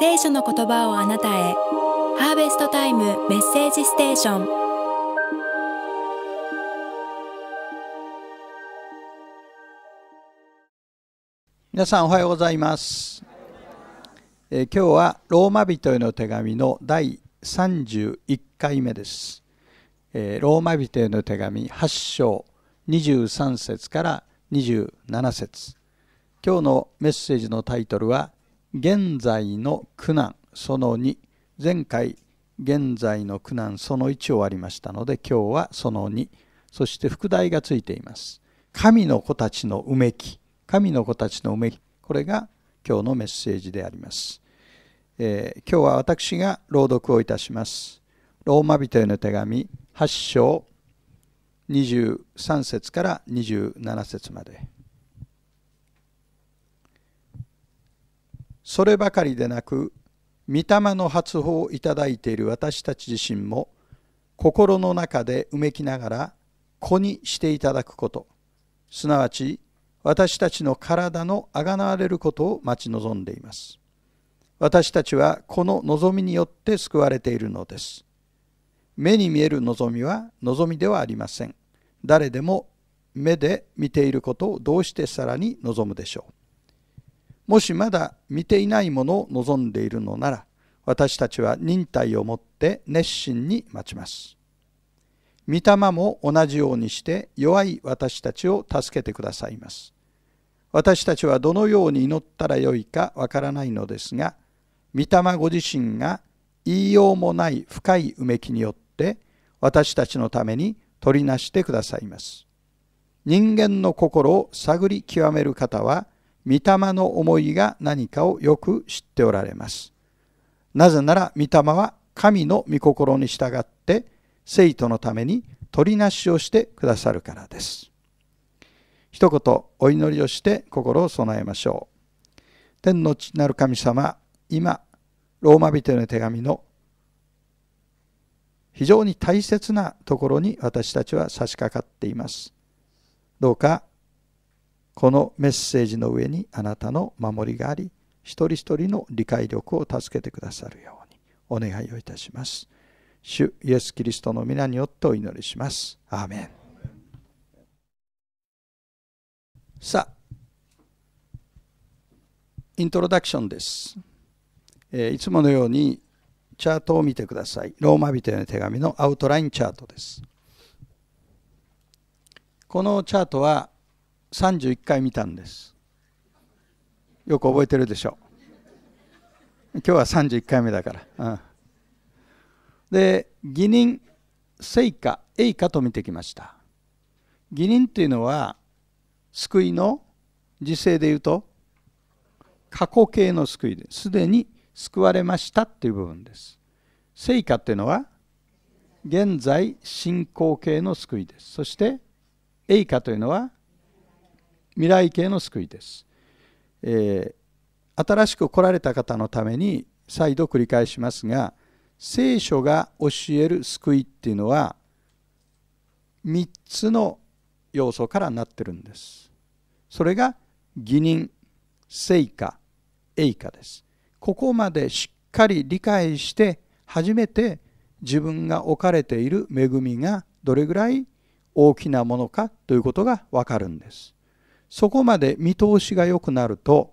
聖書の言葉をあなたへハーベストタイムメッセージステーション皆さんおはようございます、えー、今日はローマ人への手紙の第31回目です、えー、ローマ人への手紙8章23節から27節今日のメッセージのタイトルは現在の苦難その2前回現在の苦難その1をわりましたので今日はその2そして副題がついています神の子たちのうめき神の子たちのうめきこれが今日のメッセージであります、えー、今日は私が朗読をいたしますローマ人への手紙8章23節から27節までそればかりでなく御霊の発砲をいただいている私たち自身も心の中でうめきながら子にしていただくことすなわち私たちの体のあがなわれることを待ち望んでいます私たちはこの望みによって救われているのです目に見える望みは望みではありません誰でも目で見ていることをどうしてさらに望むでしょうもしまだ見ていないものを望んでいるのなら私たちは忍耐をもって熱心に待ちます御霊も同じようにして弱い私たちを助けてくださいます私たちはどのように祈ったらよいかわからないのですが御霊ご自身が言いようもない深いうめきによって私たちのために取りなしてくださいます人間の心を探り極める方は御霊の思いが何かをよく知っておられます。なぜなら御霊は神の御心に従って生徒のために取りなしをしてくださるからです。一言お祈りをして心を備えましょう。天の地なる神様、今、ローマ人への手紙の非常に大切なところに私たちは差し掛かっています。どうかこのメッセージの上にあなたの守りがあり一人一人の理解力を助けてくださるようにお願いをいたします。主イエス・キリストの皆によってお祈りします。アーメンさあ、イントロダクションです。えー、いつものようにチャートを見てください。ローマ人への手紙のアウトラインチャートです。このチャートは31回見たんですよく覚えてるでしょう今日は31回目だから、うん、で義人聖歌栄歌と見てきました義人というのは救いの時世で言うと過去形の救いですでに救われましたっていう部分です聖歌というのは現在進行形の救いですそして栄歌というのは未来形の救いです、えー、新しく来られた方のために再度繰り返しますが聖書が教える救いっていうのは3つの要素からなってるんですそれが義人成果栄華ですここまでしっかり理解して初めて自分が置かれている恵みがどれぐらい大きなものかということがわかるんです。そこまで見通しが良くなると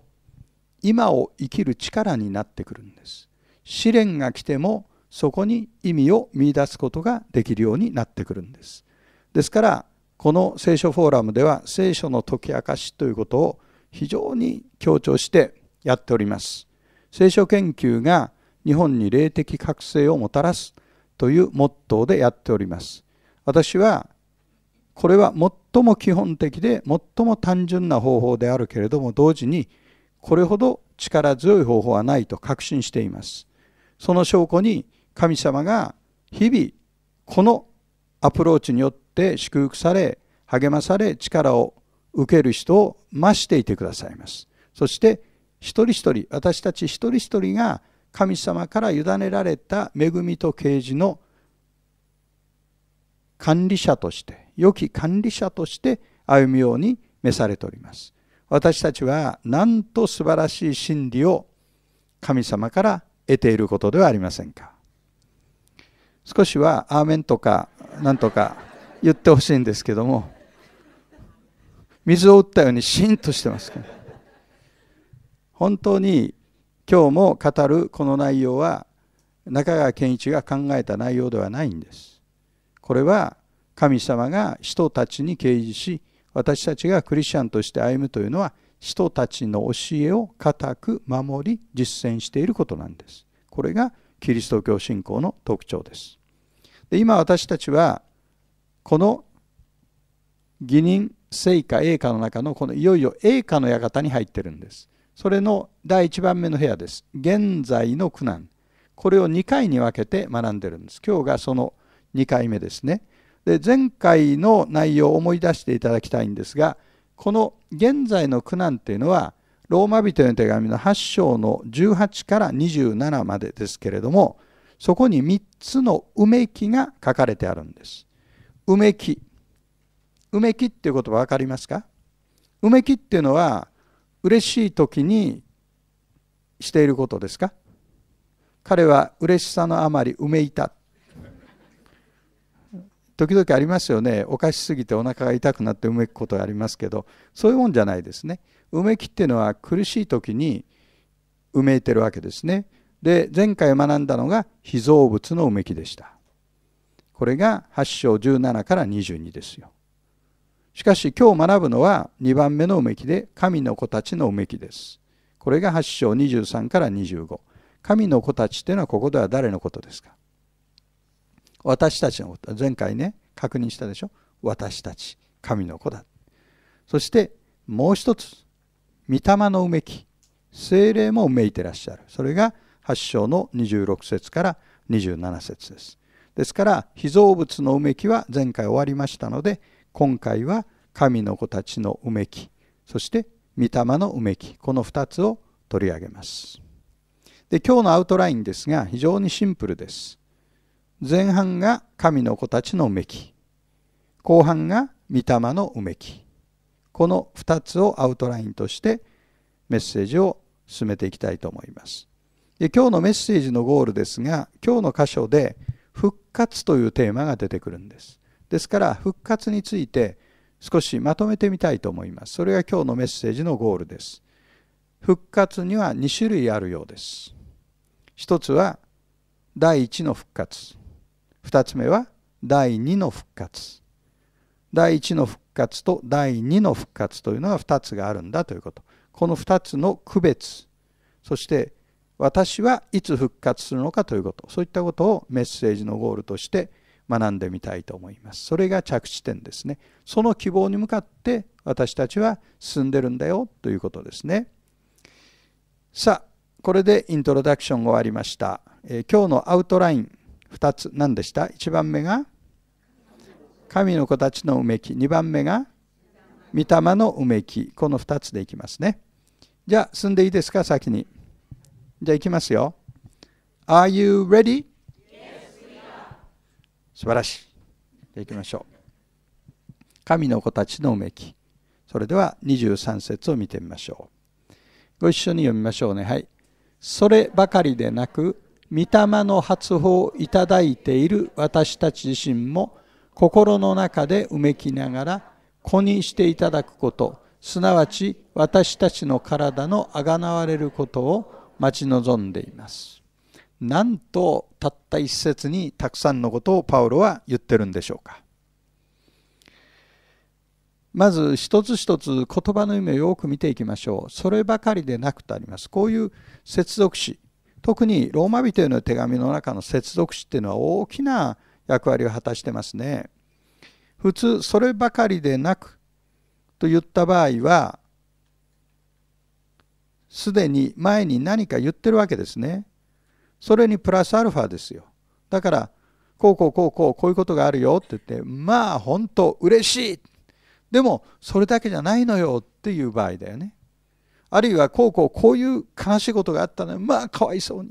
今を生きる力になってくるんです試練が来てもそこに意味を見いだすことができるようになってくるんですですからこの聖書フォーラムでは聖書の解き明かしということを非常に強調してやっております聖書研究が日本に霊的覚醒をもたらすというモットーでやっております私はこれは最も基本的で最も単純な方法であるけれども同時にこれほど力強い方法はないと確信しています。その証拠に神様が日々このアプローチによって祝福され励まされ力を受ける人を増していてくださいます。そして一人一人私たち一人一人が神様から委ねられた恵みと啓示の管理者として良き管理者として歩むように召されております。私たちはなんと素晴らしい真理を神様から得ていることではありませんか。少しは「アーメン」とかなんとか言ってほしいんですけども水を打ったようにシンとしてますけど本当に今日も語るこの内容は中川健一が考えた内容ではないんです。これは神様が人たちに掲示し私たちがクリスチャンとして歩むというのは人たちの教えを固く守り実践していることなんです。これがキリスト教信仰の特徴です。で今私たちはこの義人聖歌栄歌の中のこのいよいよ栄歌の館に入ってるんです。それの第1番目の部屋です。現在の苦難。これを2回に分けて学んでるんです。今日がその2回目ですね。で前回の内容を思い出していただきたいんですがこの現在の苦難というのはローマ人の手紙の8章の18から27までですけれどもそこに3つのうめきが書かれてあるんです。うめき。うめきっていう言葉分かりますかうめきっていうのは嬉しい時にしていることですか彼は嬉しさのあまりうめいた時々ありますよねおかしすぎてお腹が痛くなってうめくことがありますけどそういうもんじゃないですねうめきっていうのは苦しい時にうめいてるわけですねで前回学んだのが非造物のうめきでしたこれが8章17から22ですよしかし今日学ぶのは2番目のうめきで神の子たちのうめきですこれが8章23から25神の子たちっていうのはここでは誰のことですか私たちのこと前回ね確認したでしょ私たち神の子だそしてもう一つ御霊のうめき精霊もうめいてらっしゃるそれが8章の26節から27節ですですから被造物のうめきは前回終わりましたので今回は神の子たちのうめきそして御霊のうめきこの2つを取り上げますで今日のアウトラインですが非常にシンプルです前半が神の子たちのうめき後半が御霊のうめきこの2つをアウトラインとしてメッセージを進めていきたいと思いますで今日のメッセージのゴールですが今日の箇所で復活というテーマが出てくるんですですから復活について少しまとめてみたいと思いますそれが今日のメッセージのゴールです復活には2種類あるようです一つは第一の復活2つ目は第2の復活第1の復活と第2の復活というのが2つがあるんだということこの2つの区別そして私はいつ復活するのかということそういったことをメッセージのゴールとして学んでみたいと思いますそれが着地点ですねその希望に向かって私たちは進んでるんだよということですねさあこれでイントロダクション終わりました、えー、今日のアウトライン2つ何でした1番目が神の子たちのうめき2番目が御霊のうめきこの2つでいきますねじゃあ進んでいいですか先にじゃあいきますよ Are you ready? Yes, 素晴らしいじゃあいきましょう神の子たちのうめきそれでは23節を見てみましょうご一緒に読みましょうねはいそればかりでなく御霊の発砲をいただいている私たち自身も心の中でうめきながら子にしていただくことすなわち私たちの体のあがなわれることを待ち望んでいます。なんとたった一節にたくさんのことをパウロは言ってるんでしょうか。まず一つ一つ言葉の意味をよく見ていきましょう。そればかりでなくとあります。こういう接続詞特にローマ人への手紙の中の接続詞っていうのは大きな役割を果たしてますね。普通そればかりでなくと言った場合はすでに前に何か言ってるわけですね。それにプラスアルファですよ。だからこうこうこうこうこういうことがあるよって言ってまあ本当嬉しいでもそれだけじゃないのよっていう場合だよね。あるいはこうこうこういう悲しいことがあったのにまあかわいそうに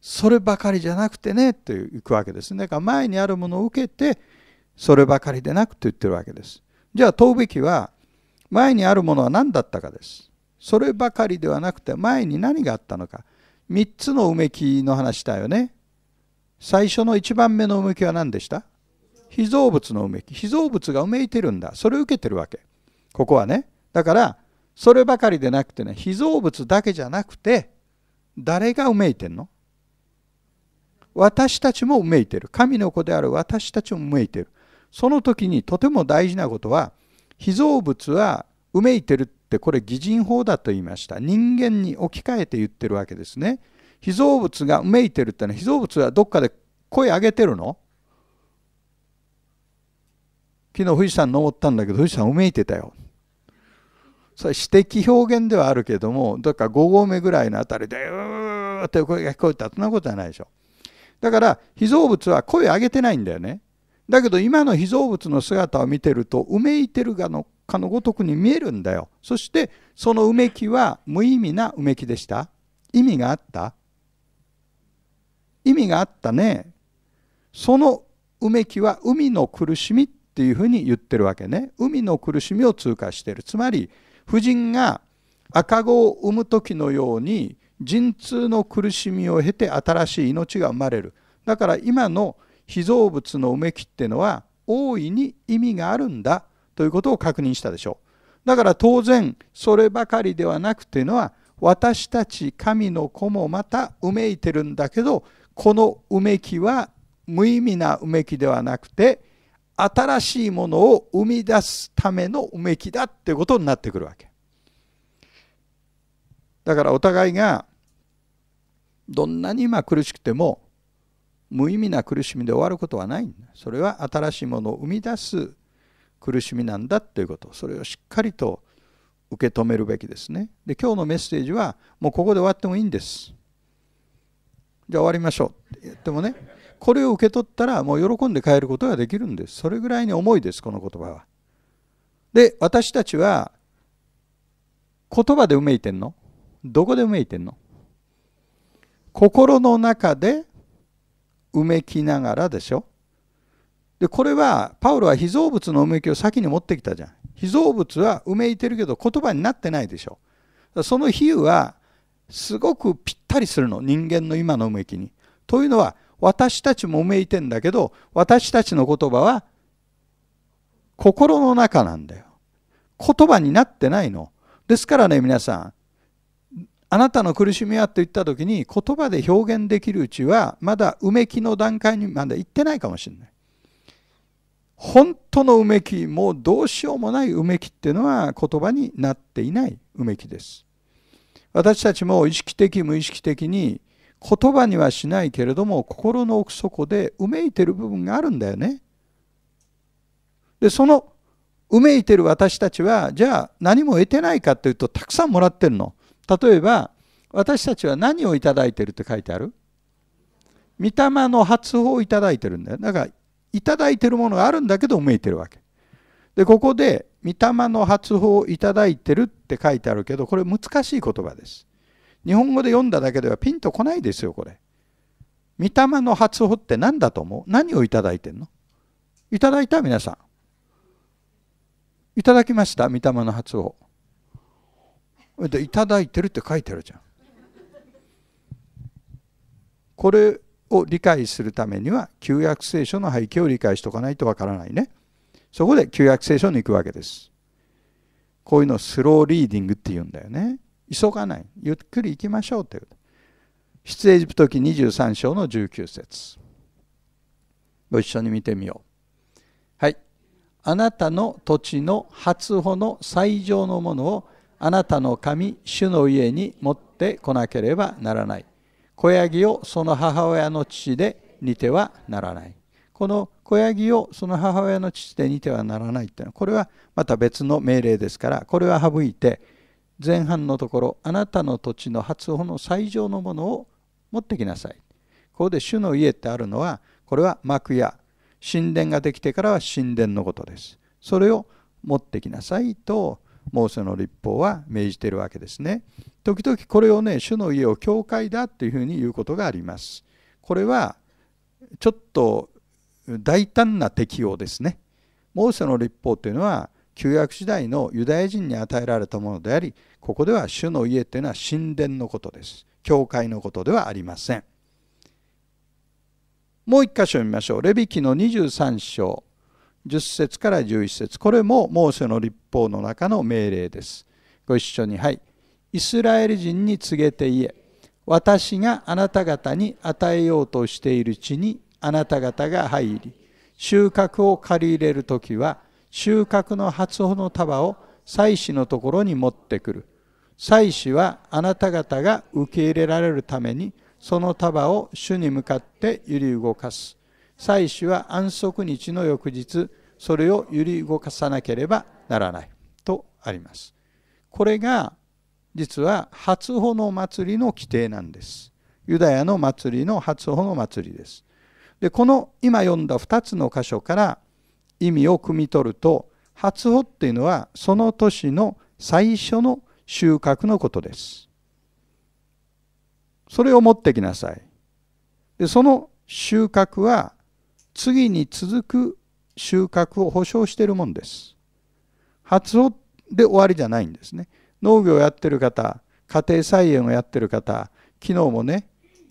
そればかりじゃなくてねといくわけですねだから前にあるものを受けてそればかりでなくと言ってるわけですじゃあ問うべきは前にあるものは何だったかですそればかりではなくて前に何があったのか3つのうめきの話だよね最初の1番目のうめきは何でした被造物のうめき被造物がうめいてるんだそれを受けてるわけここはねだからそればかりでなくてね被造物だけじゃなくて誰がうめいてんの私たちもうめいてる神の子である私たちもうめいてるその時にとても大事なことは被造物はうめいてるってこれ擬人法だと言いました人間に置き換えて言ってるわけですね被造物がうめいてるってのは被造物はどっかで声上げてるの昨日富士山登ったんだけど富士山うめいてたよそれ指摘表現ではあるけどもだから5合目ぐらいのあたりでうーって声が聞こえたそんなことはないでしょだから被造物は声を上げてないんだよねだけど今の被造物の姿を見てるとうめいてるがのかのごとくに見えるんだよそしてそのうめきは無意味なうめきでした意味があった意味があったねそのうめきは海の苦しみっていうふうに言ってるわけね海の苦しみを通過してるつまり婦人が赤子を産む時のように陣痛の苦しみを経て新しい命が生まれるだから今の被造物のうめきっていうのは大いに意味があるんだということを確認したでしょうだから当然そればかりではなくていうのは私たち神の子もまたうめいてるんだけどこのうめきは無意味なうめきではなくて新しいものを生み出すためのうめきだっていうことになってくるわけだからお互いがどんなに今苦しくても無意味な苦しみで終わることはないそれは新しいものを生み出す苦しみなんだということそれをしっかりと受け止めるべきですねで今日のメッセージはもうここで終わってもいいんですじゃあ終わりましょうって言ってもねこれを受け取ったらもう喜んで帰ることができるんですそれぐらいに重いですこの言葉はで私たちは言葉でうめいてんのどこでうめいてんの心の中でうめきながらでしょでこれはパウロは被造物のうめきを先に持ってきたじゃん被造物はうめいてるけど言葉になってないでしょその比喩はすごくぴったりするの人間の今のうめきにというのは私たちもめいてんだけど、私たちの言葉は心の中なんだよ。言葉になってないの。ですからね、皆さん、あなたの苦しみはと言った時に言葉で表現できるうちはまだうめきの段階にまだ行ってないかもしれない。本当のうめき、もうどうしようもないうめきっていうのは言葉になっていないうめきです。私たちも意識的無意識的に言葉にはしないけれども心の奥底でうめいてる部分があるんだよね。でそのうめいてる私たちはじゃあ何も得てないかというとたくさんもらってるの。例えば私たちは何を頂いてるって書いてある御霊の発報を頂いてるんだよ。だから頂いてるものがあるんだけどうめいてるわけ。でここで「御霊の発報を頂いてる」って書いてあるけどこれ難しい言葉です。日本語で読んだだけではピンとこないですよこれ。御霊の初歩って何だと思う何をいただいてんのいただいた皆さん。いただきました御霊の初穂。いただいてるって書いてあるじゃん。これを理解するためには旧約聖書の背景を理解しておかないとわからないね。そこで旧約聖書に行くわけです。こういうのをスローリーディングって言うんだよね。急がないゆっくり行きましょうという出エジプト記23章の19節ご一緒に見てみようはいあなたの土地の初穂の最上のものをあなたの神主の家に持ってこなければならない子ヤギをその母親の父で煮てはならないこの子ヤギをその母親の父で煮てはならないというのはこれはまた別の命令ですからこれは省いて前半のところあなたの土地の初穂の最上のものを持ってきなさいここで主の家ってあるのはこれは幕屋神殿ができてからは神殿のことですそれを持ってきなさいとモーセの立法は命じているわけですね時々これをね主の家を教会だというふうに言うことがありますこれはちょっと大胆な適用ですねモーセの立法というのは旧約時代のユダヤ人に与えられたものでありここでは主の家というのは神殿のことです教会のことではありませんもう一箇所見ましょうレビキの23章10節から11節これもモーセの立法の中の命令ですご一緒にはいイスラエル人に告げて言え私があなた方に与えようとしている地にあなた方が入り収穫を借り入れる時は収穫の初穂の束を祭司のところに持ってくる祭司はあなた方が受け入れられるためにその束を主に向かって揺り動かす祭司は安息日の翌日それを揺り動かさなければならないとありますこれが実は初穂の祭りの規定なんですユダヤの祭りの初穂の祭りですでこの今読んだ2つの箇所から意味を汲み取ると初穂っていうのはその年の最初の収穫のことです。それを持ってきなさい。でその収穫は次に続く収穫を保証しているもんです。発音で終わりじゃないんですね。農業をやってる方、家庭菜園をやってる方、昨日もね、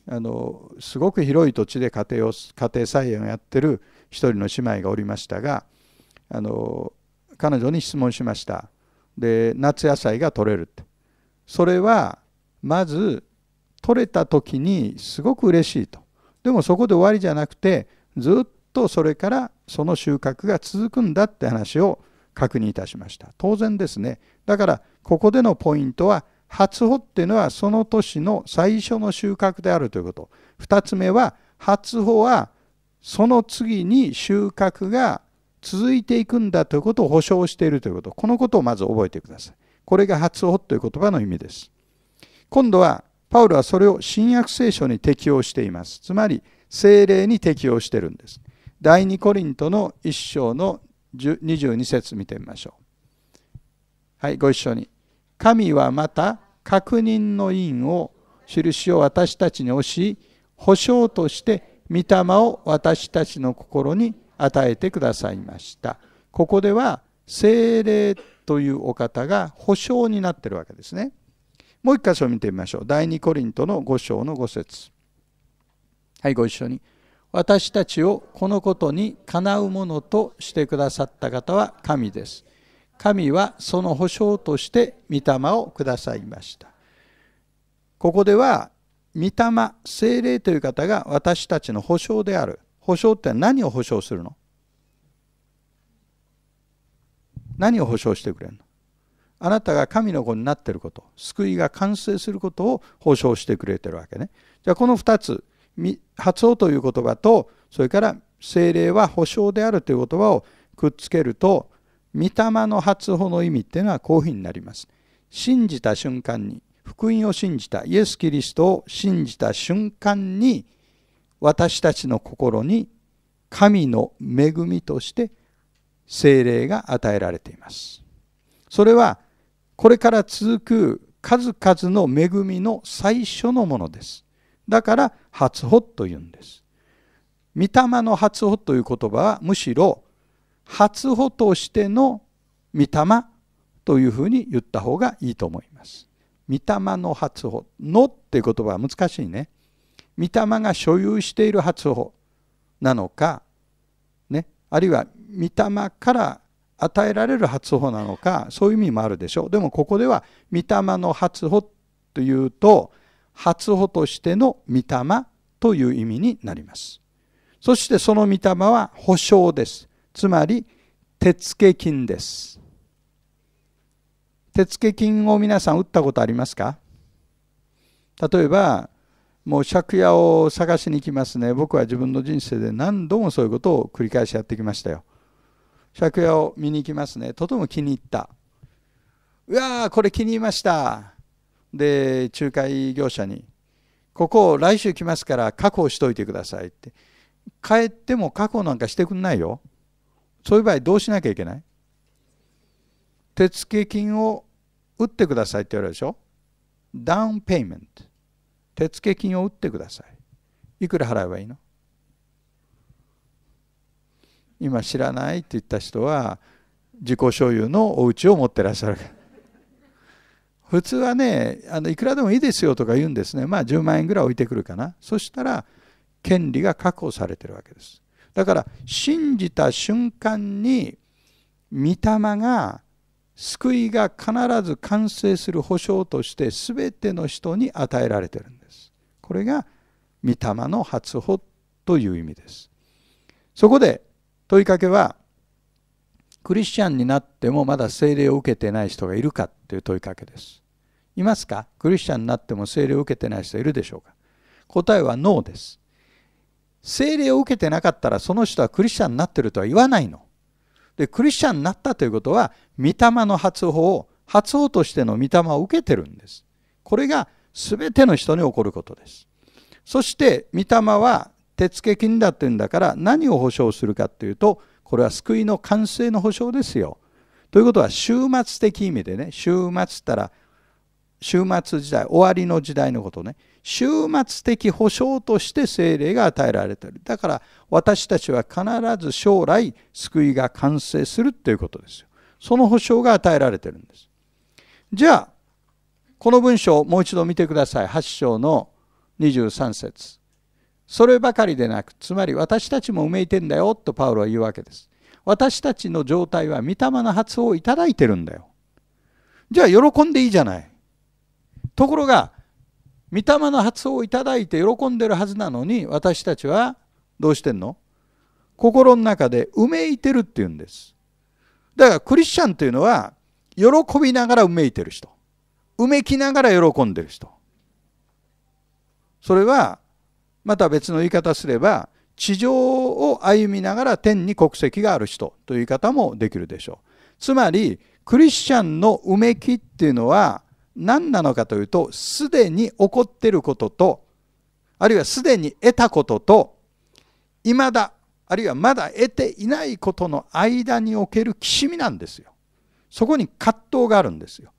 あのすごく広い土地で家庭を家庭菜園をやってる一人の姉妹がおりましたがあの彼女に質問しましたで夏野菜が取れるってそれはまず取れた時にすごく嬉しいとでもそこで終わりじゃなくてずっとそれからその収穫が続くんだって話を確認いたしました当然ですねだからここでのポイントは初穂っていうのはその年の最初の収穫であるということ2つ目は初穂はその次に収穫が続いていくんだということを保証しているということこのことをまず覚えてくださいこれが初穂という言葉の意味です今度はパウルはそれを新約聖書に適用していますつまり聖霊に適用してるんです第2コリントの1章の22節見てみましょうはいご一緒に神はまた確認の印を印を私たちに押し保証として御霊を私たちの心に与えてくださいました。ここでは精霊というお方が保証になってるわけですね。もう一箇所見てみましょう。第2コリントの5章の5節はい、ご一緒に。私たちをこのことにかなうものとしてくださった方は神です。神はその保証として御霊をくださいました。ここでは御霊精霊という方が私たちの保証である保証って何を保証するの何を保証してくれるのあなたが神の子になっていること救いが完成することを保証してくれてるわけねじゃあこの2つ発音という言葉とそれから精霊は保証であるという言葉をくっつけると御霊の発歩の意味っていうのはこういうふうになります信じた瞬間に福音を信じたイエス・キリストを信じた瞬間に私たちの心に神の恵みとして精霊が与えられています。それはこれから続く数々の恵みの最初のものです。だから初穂というんです。御霊の初穂という言葉はむしろ初穂としての御霊というふうに言った方がいいと思います。御霊の発歩のっていう言葉は難しいね御霊が所有している発歩なのか、ね、あるいは御霊から与えられる発歩なのかそういう意味もあるでしょうでもここでは御霊の発歩というと発歩としての御霊という意味になりますそしてその御霊は保証ですつまり手付金です手付金を皆さん打ったことありますか例えばもう借家を探しに行きますね僕は自分の人生で何度もそういうことを繰り返しやってきましたよ借家を見に行きますねとても気に入ったうわーこれ気に入りましたで仲介業者に「ここ来週来ますから確保しといてください」って帰っても確保なんかしてくんないよそういう場合どうしなきゃいけない手付金を打ってくださいって言われるでしょダウンペイメント手付金を打ってくださいいくら払えばいいの今知らないって言った人は自己所有のお家を持ってらっしゃる普通はねあのいくらでもいいですよとか言うんですねまあ10万円ぐらい置いてくるかなそしたら権利が確保されてるわけですだから信じた瞬間に御霊が救いが必ず完成する保証として全ての人に与えられてるんです。これが御霊の初穂という意味です。そこで問いかけはクリスチャンになってもまだ聖霊を受けてない人がいるかという問いかけです。いますかクリスチャンになっても聖霊を受けてない人いるでしょうか答えはノーです。聖霊を受けてなかったらその人はクリスチャンになってるとは言わないの。でクリスチャンになったということは御霊の発砲を発砲としての御霊を受けてるんですこれが全ての人に起こることですそして御霊は手付金だっていうんだから何を保証するかというとこれは救いの完成の保証ですよということは終末的意味でね終末ったら終末時代終わりの時代のことね終末的保証として精霊が与えられている。だから私たちは必ず将来救いが完成するということですよ。その保証が与えられているんです。じゃあ、この文章をもう一度見てください。8章の23節そればかりでなく、つまり私たちも埋めいてんだよとパウロは言うわけです。私たちの状態は御霊の発をいただいてるんだよ。じゃあ喜んでいいじゃない。ところが、御霊の発想をいただいて喜んでるはずなのに私たちはどうしてんの心の中で埋めいてるっていうんですだからクリスチャンというのは喜びながら埋めいてる人うめきながら喜んでる人それはまた別の言い方すれば地上を歩みながら天に国籍がある人という言い方もできるでしょうつまりクリスチャンのうめきっていうのは何なのかというとすでに起こっていることとあるいはすでに得たことといまだあるいはまだ得ていないことの間におけるきしみなんですよ。そこに葛藤があるんですよ。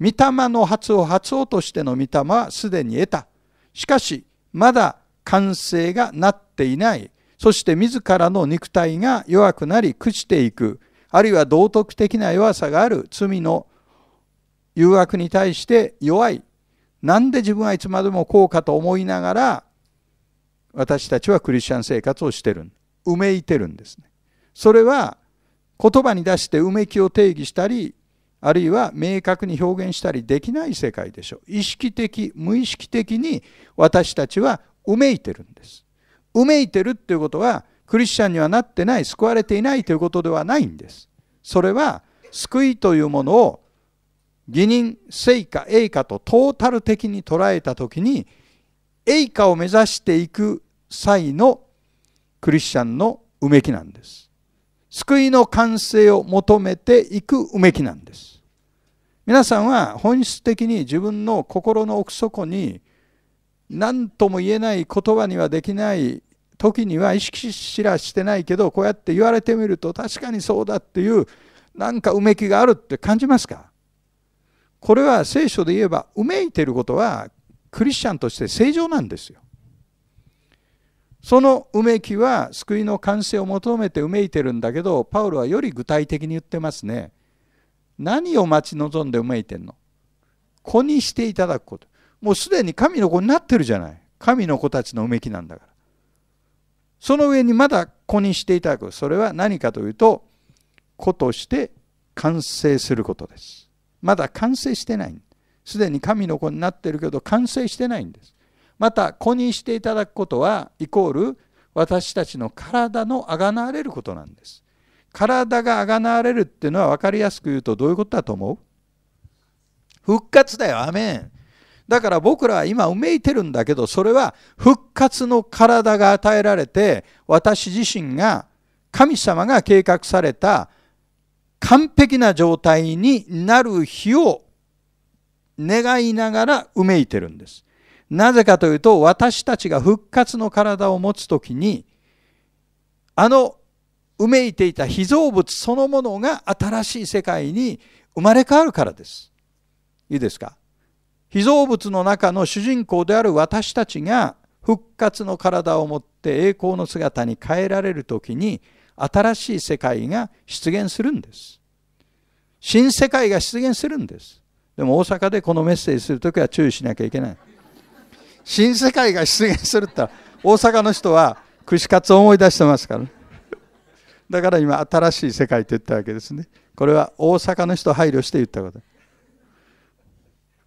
御霊の発を発音としての御霊はすでに得た。しかしまだ完成がなっていない。そして自らの肉体が弱くなり朽ちていく。あるいは道徳的な弱さがある罪の誘惑に対して弱いなんで自分はいつまでもこうかと思いながら私たちはクリスチャン生活をしてるうめいてるんですねそれは言葉に出してうめきを定義したりあるいは明確に表現したりできない世界でしょう意識的無意識的に私たちはうめいてるんですうめいてるっていうことはクリスチャンにはなってない救われていないということではないんですそれは救いというものを義人成果栄華とトータル的に捉えた時に栄かを目指していく際のクリスチャンのうめきなんです。救いの完成を求めていくうめきなんです。皆さんは本質的に自分の心の奥底に何とも言えない言葉にはできない時には意識しらしてないけどこうやって言われてみると確かにそうだっていうなんかうめきがあるって感じますかこれは聖書で言えば、うめいてることは、クリスチャンとして正常なんですよ。そのうめきは救いの完成を求めてうめいてるんだけど、パウロはより具体的に言ってますね。何を待ち望んでうめいてんの子にしていただくこと。もうすでに神の子になってるじゃない。神の子たちのうめきなんだから。その上にまだ子にしていただく。それは何かというと、子として完成することです。まだ完成してないすでに神の子になってるけど完成してないんですまた子にしていただくことはイコール私たちの体のあがなわれることなんです体があがなわれるっていうのは分かりやすく言うとどういうことだと思う復活だよアメンだから僕らは今うめいてるんだけどそれは復活の体が与えられて私自身が神様が計画された完璧な状態になる日を願いながらうめいてるんです。なぜかというと私たちが復活の体を持つ時にあのうめいていた被造物そのものが新しい世界に生まれ変わるからです。いいですか被造物の中の主人公である私たちが復活の体を持って栄光の姿に変えられる時に新しい世界が出現するんです。新世界が出現するんです。でも大阪でこのメッセージするときは注意しなきゃいけない。新世界が出現するったら大阪の人は串カツを思い出してますから、ね、だから今新しい世界と言ったわけですねこれは大阪の人配慮して言ったこと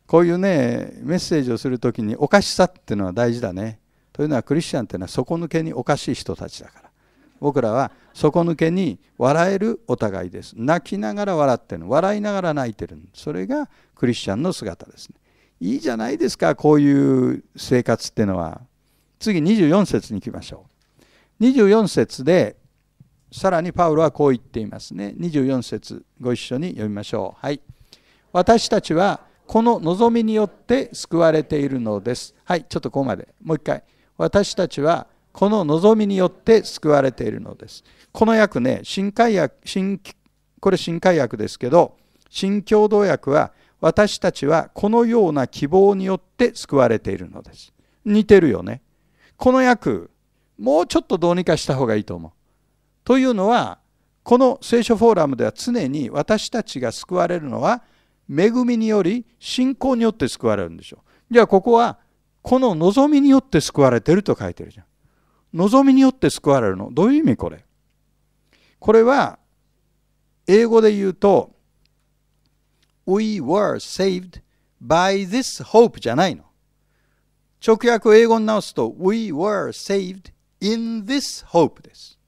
こういうねメッセージをする時におかしさっていうのは大事だねというのはクリスチャンっていうのは底抜けにおかしい人たちだから僕らは底抜けに笑えるお互いです泣きながら笑ってる笑いながら泣いてるそれがクリスチャンの姿ですねいいじゃないですかこういう生活っていうのは次24節に行きましょう24節でさらにパウロはこう言っていますね24節ご一緒に読みましょうはい私たちはこの望みによって救われているのですはいちょっとここまでもう一回私たちはこの望みによって救われているのです。この訳ね、新海訳、新、これ新海訳ですけど、新共同訳は、私たちはこのような希望によって救われているのです。似てるよね。この訳、もうちょっとどうにかした方がいいと思う。というのは、この聖書フォーラムでは常に私たちが救われるのは、恵みにより信仰によって救われるんでしょう。じゃあここは、この望みによって救われてると書いてるじゃん。望みによって救われるのどういう意味これこれは英語で言うと We were saved by this hope じゃないの直訳を英語に直すと We were saved in this hope です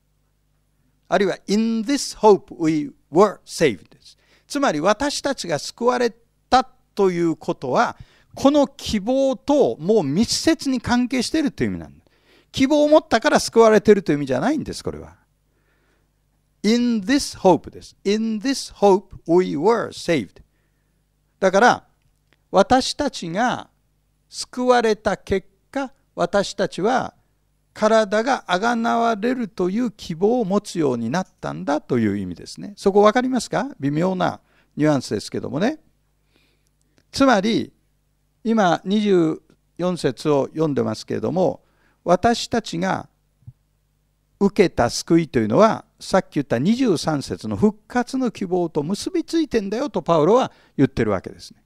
あるいは In this hope we were saved ですつまり私たちが救われたということはこの希望ともう密接に関係しているという意味なんだ希望を持ったから救われているという意味じゃないんです、これは。In this hope です。In this hope we were saved. だから、私たちが救われた結果、私たちは体があがなわれるという希望を持つようになったんだという意味ですね。そこ分かりますか微妙なニュアンスですけどもね。つまり、今24節を読んでますけれども、私たちが受けた救いというのはさっき言った23節の復活の希望と結びついてんだよとパウロは言ってるわけですね。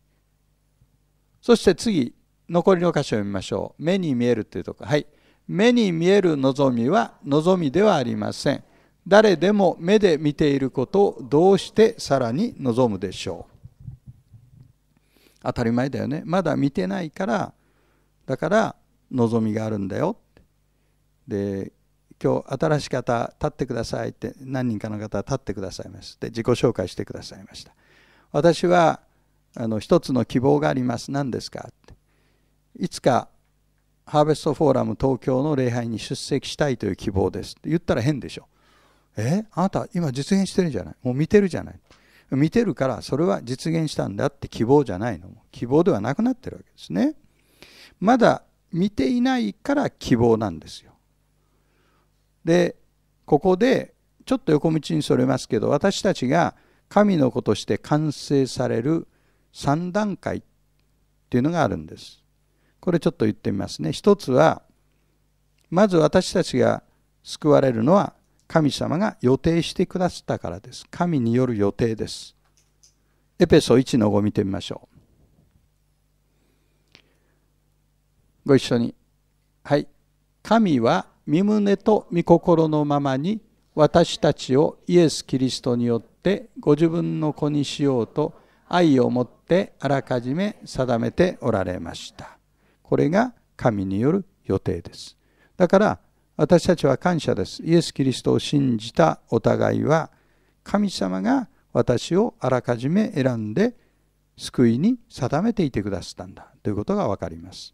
そして次残りの箇所を見ましょう。目に見えるというところ。はい。目に見える望みは望みではありません。誰でも目で見ていることをどうしてさらに望むでしょう。当たり前だよね。まだ見てないからだから望みがあるんだよで今日新しい方立ってくださいって何人かの方立ってくださいまして自己紹介してくださいました私はあの一つの希望があります何ですかっていつかハーベストフォーラム東京の礼拝に出席したいという希望ですって言ったら変でしょえあなた今実現してるんじゃないもう見てるじゃない見てるからそれは実現したんだって希望じゃないの希望ではなくなってるわけですねまだ見ていないから希望なんですよでここでちょっと横道にそれますけど私たちが神の子として完成される3段階っていうのがあるんです。これちょっと言ってみますね。一つはまず私たちが救われるのは神様が予定してくださったからです。神による予定です。エペソ1の5見てみましょう。ご一緒に。はい。神は御胸と御心のままに私たちをイエス・キリストによってご自分の子にしようと愛をもってあらかじめ定めておられました。これが神による予定です。だから私たちは感謝です。イエス・キリストを信じたお互いは神様が私をあらかじめ選んで救いに定めていてくださったんだということが分かります。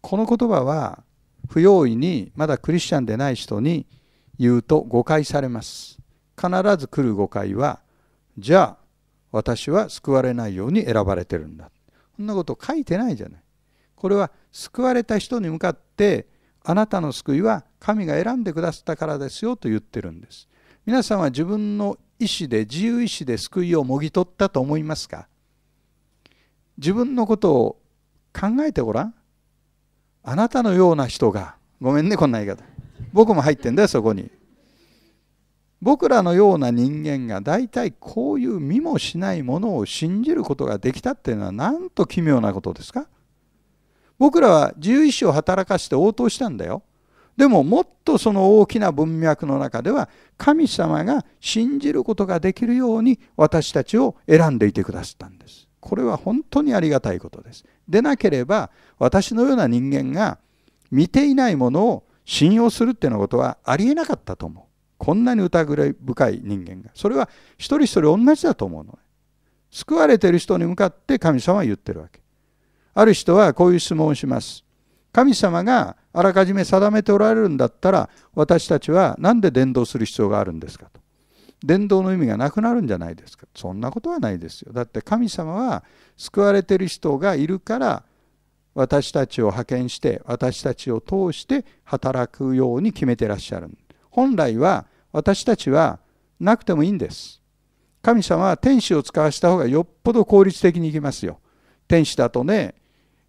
この言葉は不用意にまだクリスチャンでない人に言うと誤解されます必ず来る誤解はじゃあ私は救われないように選ばれてるんだそんなこと書いてないじゃないこれは救われた人に向かってあなたの救いは神が選んでくださったからですよと言ってるんです皆さんは自分の意思で自由意志で救いをもぎ取ったと思いますか自分のことを考えてごらんあなたのような人がごめんねこんな言い方僕も入ってんだよそこに僕らのような人間が大体こういう見もしないものを信じることができたっていうのはなんと奇妙なことですか僕らは自由意志を働かせて応答したんだよでももっとその大きな文脈の中では神様が信じることができるように私たちを選んでいてくださったんですこれは本当にありがたいことですでなければ私のような人間が見ていないものを信用するっていうようなことはありえなかったと思うこんなに疑い深い人間がそれは一人一人同じだと思うの救われている人に向かって神様は言ってるわけある人はこういう質問をします神様があらかじめ定めておられるんだったら私たちは何で伝道する必要があるんですかと伝道の意味がなくなるんじゃないですかそんなことはないですよだって神様は救われてる人がいるから私たちを派遣して私たちを通して働くように決めてらっしゃる本来は私たちはなくてもいいんです神様は天使を使わせた方がよっぽど効率的にいきますよ天使だとね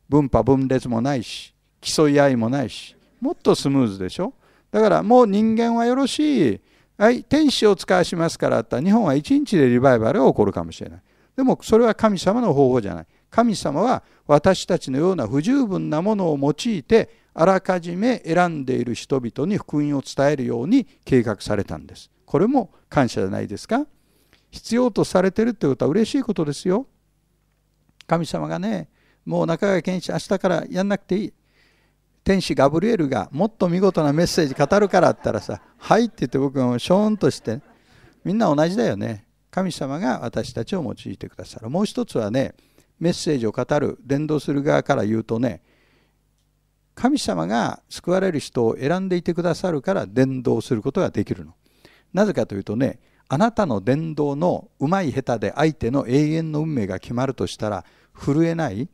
分派分裂もないし競い合いもないしもっとスムーズでしょだからもう人間はよろしいはい、天使を使わしますからあったら日本は1日でリバイバルが起こるかもしれない。でもそれは神様の方法じゃない。神様は私たちのような不十分なものを用いてあらかじめ選んでいる人々に福音を伝えるように計画されたんです。これも感謝じゃないですか必要とされてるってことは嬉しいことですよ。神様がね、もう中川健一明日からやんなくていい。天使ガブリエルがもっと見事なメッセージ語るからって言ったらさ「はい」って言って僕がショーンとしてみんな同じだよね神様が私たちを用いてくださるもう一つはねメッセージを語る伝道する側から言うとね神様が救われる人を選んでいてくださるから伝道することができるの。なぜかというとねあなたの伝道のうまい下手で相手の永遠の運命が決まるとしたら震えない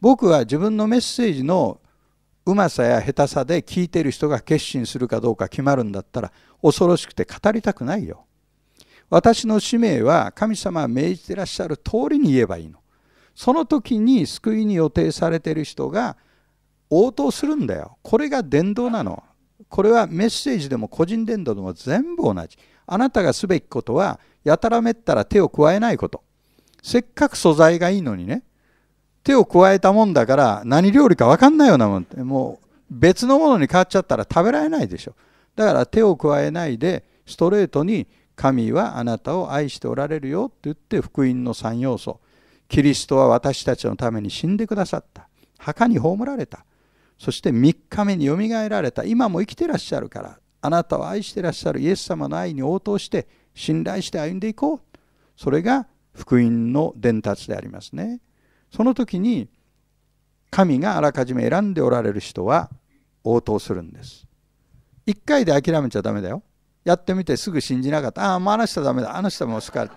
僕は自分のメッセージのうまさや下手さで聞いてる人が決心するかどうか決まるんだったら恐ろしくて語りたくないよ。私の使命は神様が命じてらっしゃる通りに言えばいいの。その時に救いに予定されている人が応答するんだよ。これが伝道なの。これはメッセージでも個人伝道でも全部同じ。あなたがすべきことはやたらめったら手を加えないこと。せっかく素材がいいのにね手を加えたもんだから何料理か分かんないようなもんってもう別のものに変わっちゃったら食べられないでしょだから手を加えないでストレートに神はあなたを愛しておられるよって言って福音の3要素キリストは私たちのために死んでくださった墓に葬られたそして3日目によみがえられた今も生きてらっしゃるからあなたを愛してらっしゃるイエス様の愛に応答して信頼して歩んでいこうそれが福音の伝達でありますね。その時に神があらかじめ選んでおられる人は応答するんです。一回で諦めちゃダメだよ。やってみてすぐ信じなかった。ああ、もうあの人はダメだ。あの人も好かれた。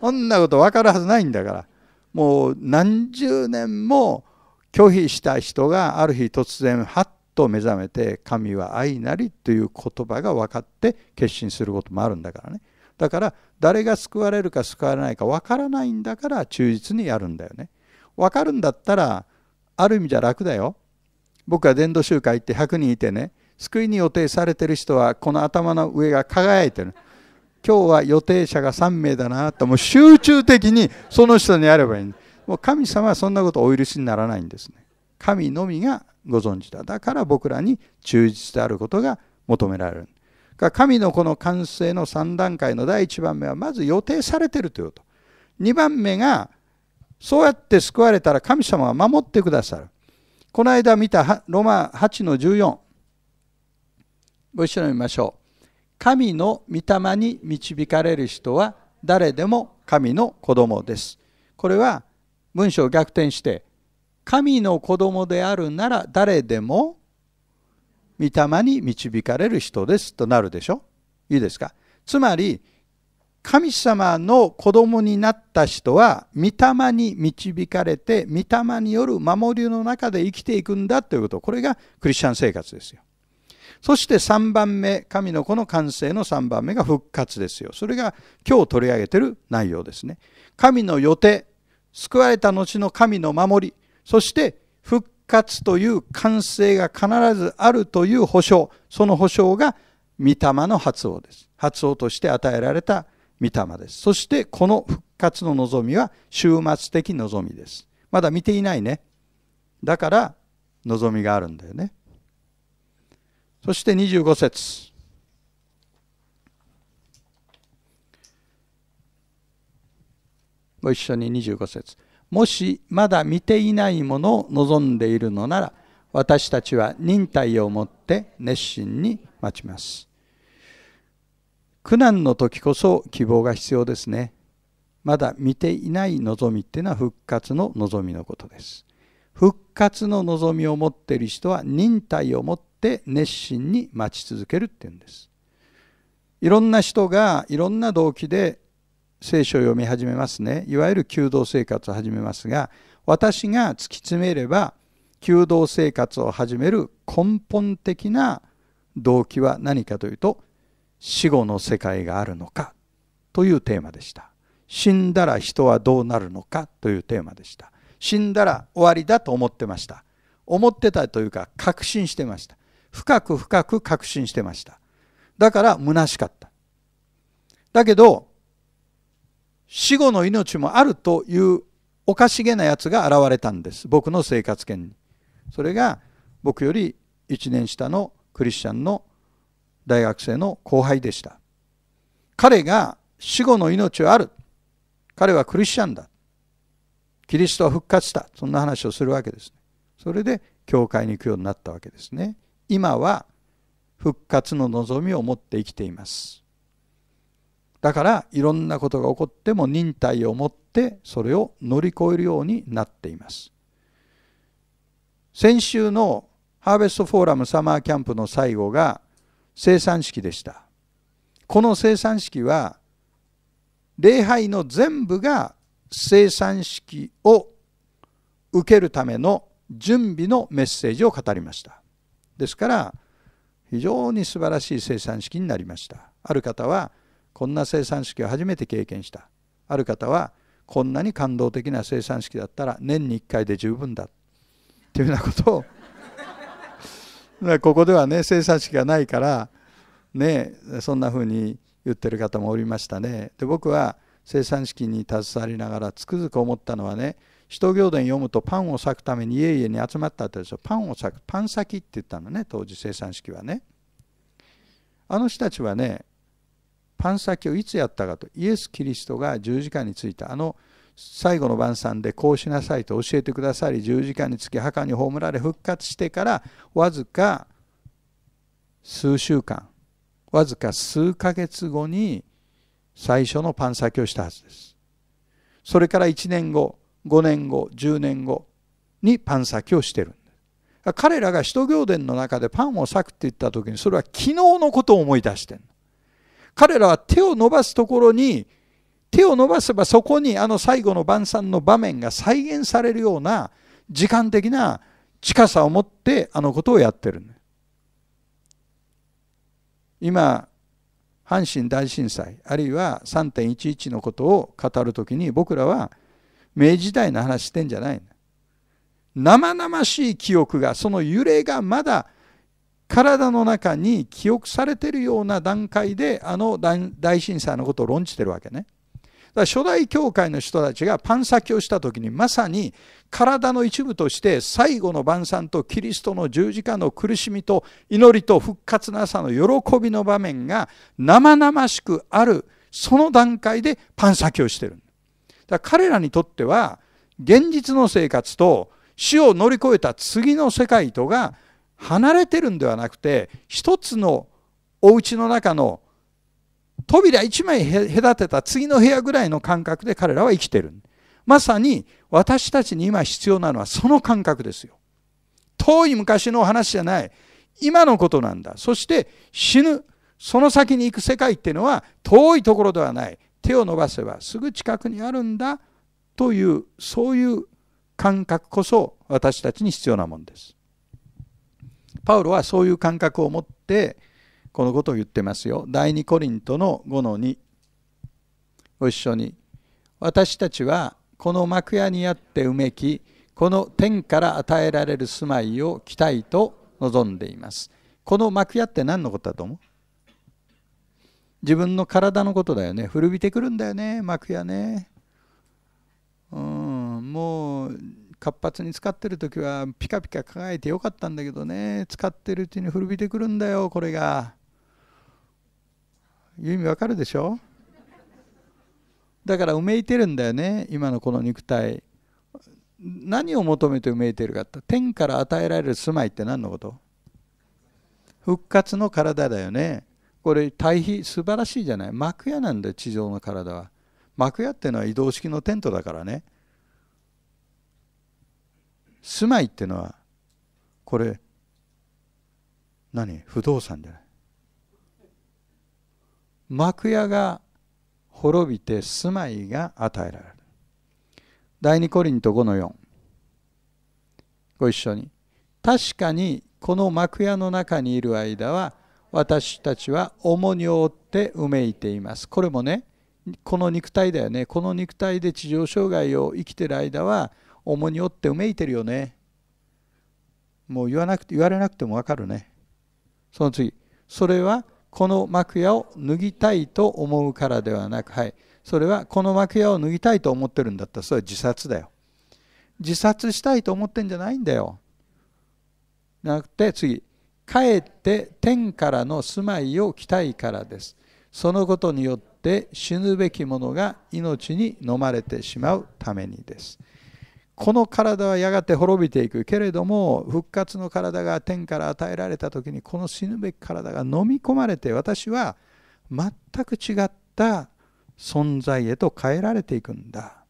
そんなこと分かるはずないんだから。もう何十年も拒否した人がある日突然ハッと目覚めて神は愛なりという言葉が分かって決心することもあるんだからね。だから誰が救われるか救われないか分からないんだから忠実にやるんだよね。分かるんだったらある意味じゃ楽だよ。僕は伝道集会行って100人いてね救いに予定されてる人はこの頭の上が輝いてる。今日は予定者が3名だなともう集中的にその人にやればいい。もう神様はそんなことお許しにならないんですね。神のみがご存知だ。だから僕らに忠実であることが求められる。神のこの完成の3段階の第1番目はまず予定されているということ。2番目がそうやって救われたら神様は守ってくださる。この間見たロマ8の14ご一緒に見ましょう。神の御霊に導かれる人は誰でも神の子供です。これは文章を逆転して神の子供であるなら誰でも御霊に導かれる人ですとなるでしょいいですかつまり神様の子供になった人は御霊に導かれて御霊による守りの中で生きていくんだということこれがクリスチャン生活ですよそして3番目神の子の完成の3番目が復活ですよそれが今日取り上げてる内容ですね神の予定救われた後の神の守りそして復活という完成が必ずあるという保証その保証が御霊の発音です発音として与えられた御霊です。そしてこの復活の望みは終末的望みです。まだ見ていないね。だから望みがあるんだよね。そして25節ご一緒に25節もしまだ見ていないものを望んでいるのなら私たちは忍耐をもって熱心に待ちます。苦難の時こそ希望が必要ですね。まだ見ていない望みっていうのは復活の望みのことです。復活の望みを持っている人は忍耐を持って熱心に待ち続けるっていうんです。いろんな人がいろんな動機で聖書を読み始めますね。いわゆる弓道生活を始めますが、私が突き詰めれば弓道生活を始める根本的な動機は何かというと、死後の世界があるのかというテーマでした死んだら人はどうなるのかというテーマでした死んだら終わりだと思ってました思ってたというか確信してました深く深く確信してましただから虚しかっただけど死後の命もあるというおかしげなやつが現れたんです僕の生活圏にそれが僕より1年下のクリスチャンの大学生の後輩でした彼が死後の命はある彼はクリスチャンだキリストは復活したそんな話をするわけです、ね、それで教会に行くようになったわけですね今は復活の望みを持って生きていますだからいろんなことが起こっても忍耐を持ってそれを乗り越えるようになっています先週のハーベストフォーラムサマーキャンプの最後が生産式でしたこの生産式は礼拝の全部が生産式を受けるための準備のメッセージを語りましたですから非常に素晴らしい生産式になりましたある方はこんな生産式を初めて経験したある方はこんなに感動的な生産式だったら年に1回で十分だというようなことをらここではね生産式がないからねそんな風に言ってる方もおりましたね。で僕は生産式に携わりながらつくづく思ったのはね使徒行伝読むとパンを裂くために家々に集まったってでしょパンを裂くパン先って言ったのね当時生産式はね。あの人たちはねパン先をいつやったかとイエス・キリストが十字架についたあの最後の晩餐でこうしなさいと教えてくださり十字架につき墓に葬られ復活してからわずか数週間わずか数ヶ月後に最初のパン先をしたはずですそれから1年後5年後10年後にパン先をしてるん彼らが使徒行伝の中でパンを裂くって言った時にそれは昨日のことを思い出してる彼らは手を伸ばすところに手を伸ばせばそこにあの最後の晩餐の場面が再現されるような時間的な近さを持ってあのことをやってる今阪神大震災あるいは3.11のことを語る時に僕らは明治時代の話してんじゃない生々しい記憶がその揺れがまだ体の中に記憶されてるような段階であの大震災のことを論じてるわけね。だから初代教会の人たちがパン先をした時にまさに体の一部として最後の晩餐とキリストの十字架の苦しみと祈りと復活の朝の喜びの場面が生々しくあるその段階でパン先をしてる。だから彼らにとっては現実の生活と死を乗り越えた次の世界とが離れてるんではなくて一つのお家の中の扉一枚隔てた次の部屋ぐらいの感覚で彼らは生きてるまさに私たちに今必要なのはその感覚ですよ遠い昔の話じゃない今のことなんだそして死ぬその先に行く世界っていうのは遠いところではない手を伸ばせばすぐ近くにあるんだというそういう感覚こそ私たちに必要なものですパウロはそういう感覚を持ってこのことを言ってますよ。第2コリントの5の2ご一緒に。私たちはこの幕屋にあってうめき、この天から与えられる住まいを期待と望んでいます。この幕屋って何のことだと思う自分の体のことだよね。古びてくるんだよね、幕屋ね。うん、もう活発に使ってる時はピカピカ輝いてよかったんだけどね使ってるうちに古びてくるんだよこれがいう意味わかるでしょだからうめいてるんだよね今のこの肉体何を求めてうめいてるかって天から与えられる住まいって何のこと復活の体だよねこれ対比素晴らしいじゃない幕屋なんだよ地上の体は幕屋っていうのは移動式のテントだからね住まいっていうのはこれ何不動産じゃない幕屋が滅びて住まいが与えられる。第2コリント5の4。ご一緒に。確かにこの幕屋の中にいる間は私たちは重荷を負ってうめいています。これもね、この肉体だよね。この肉体で地上障害を生きてる間は重荷を負ってうめいてるよね。もう言わなくて言われなくてもわかるね。その次、それはこの幕屋を脱ぎたいと思うからではなく、はい、それはこの幕屋を脱ぎたいと思ってるんだったらそれは自殺だよ自殺したいと思ってんじゃないんだよじゃなくて次かえって天からの住まいを着たいからですそのことによって死ぬべきものが命に飲まれてしまうためにですこの体はやがて滅びていくけれども復活の体が天から与えられた時にこの死ぬべき体が飲み込まれて私は全く違った存在へと変えられていくんだ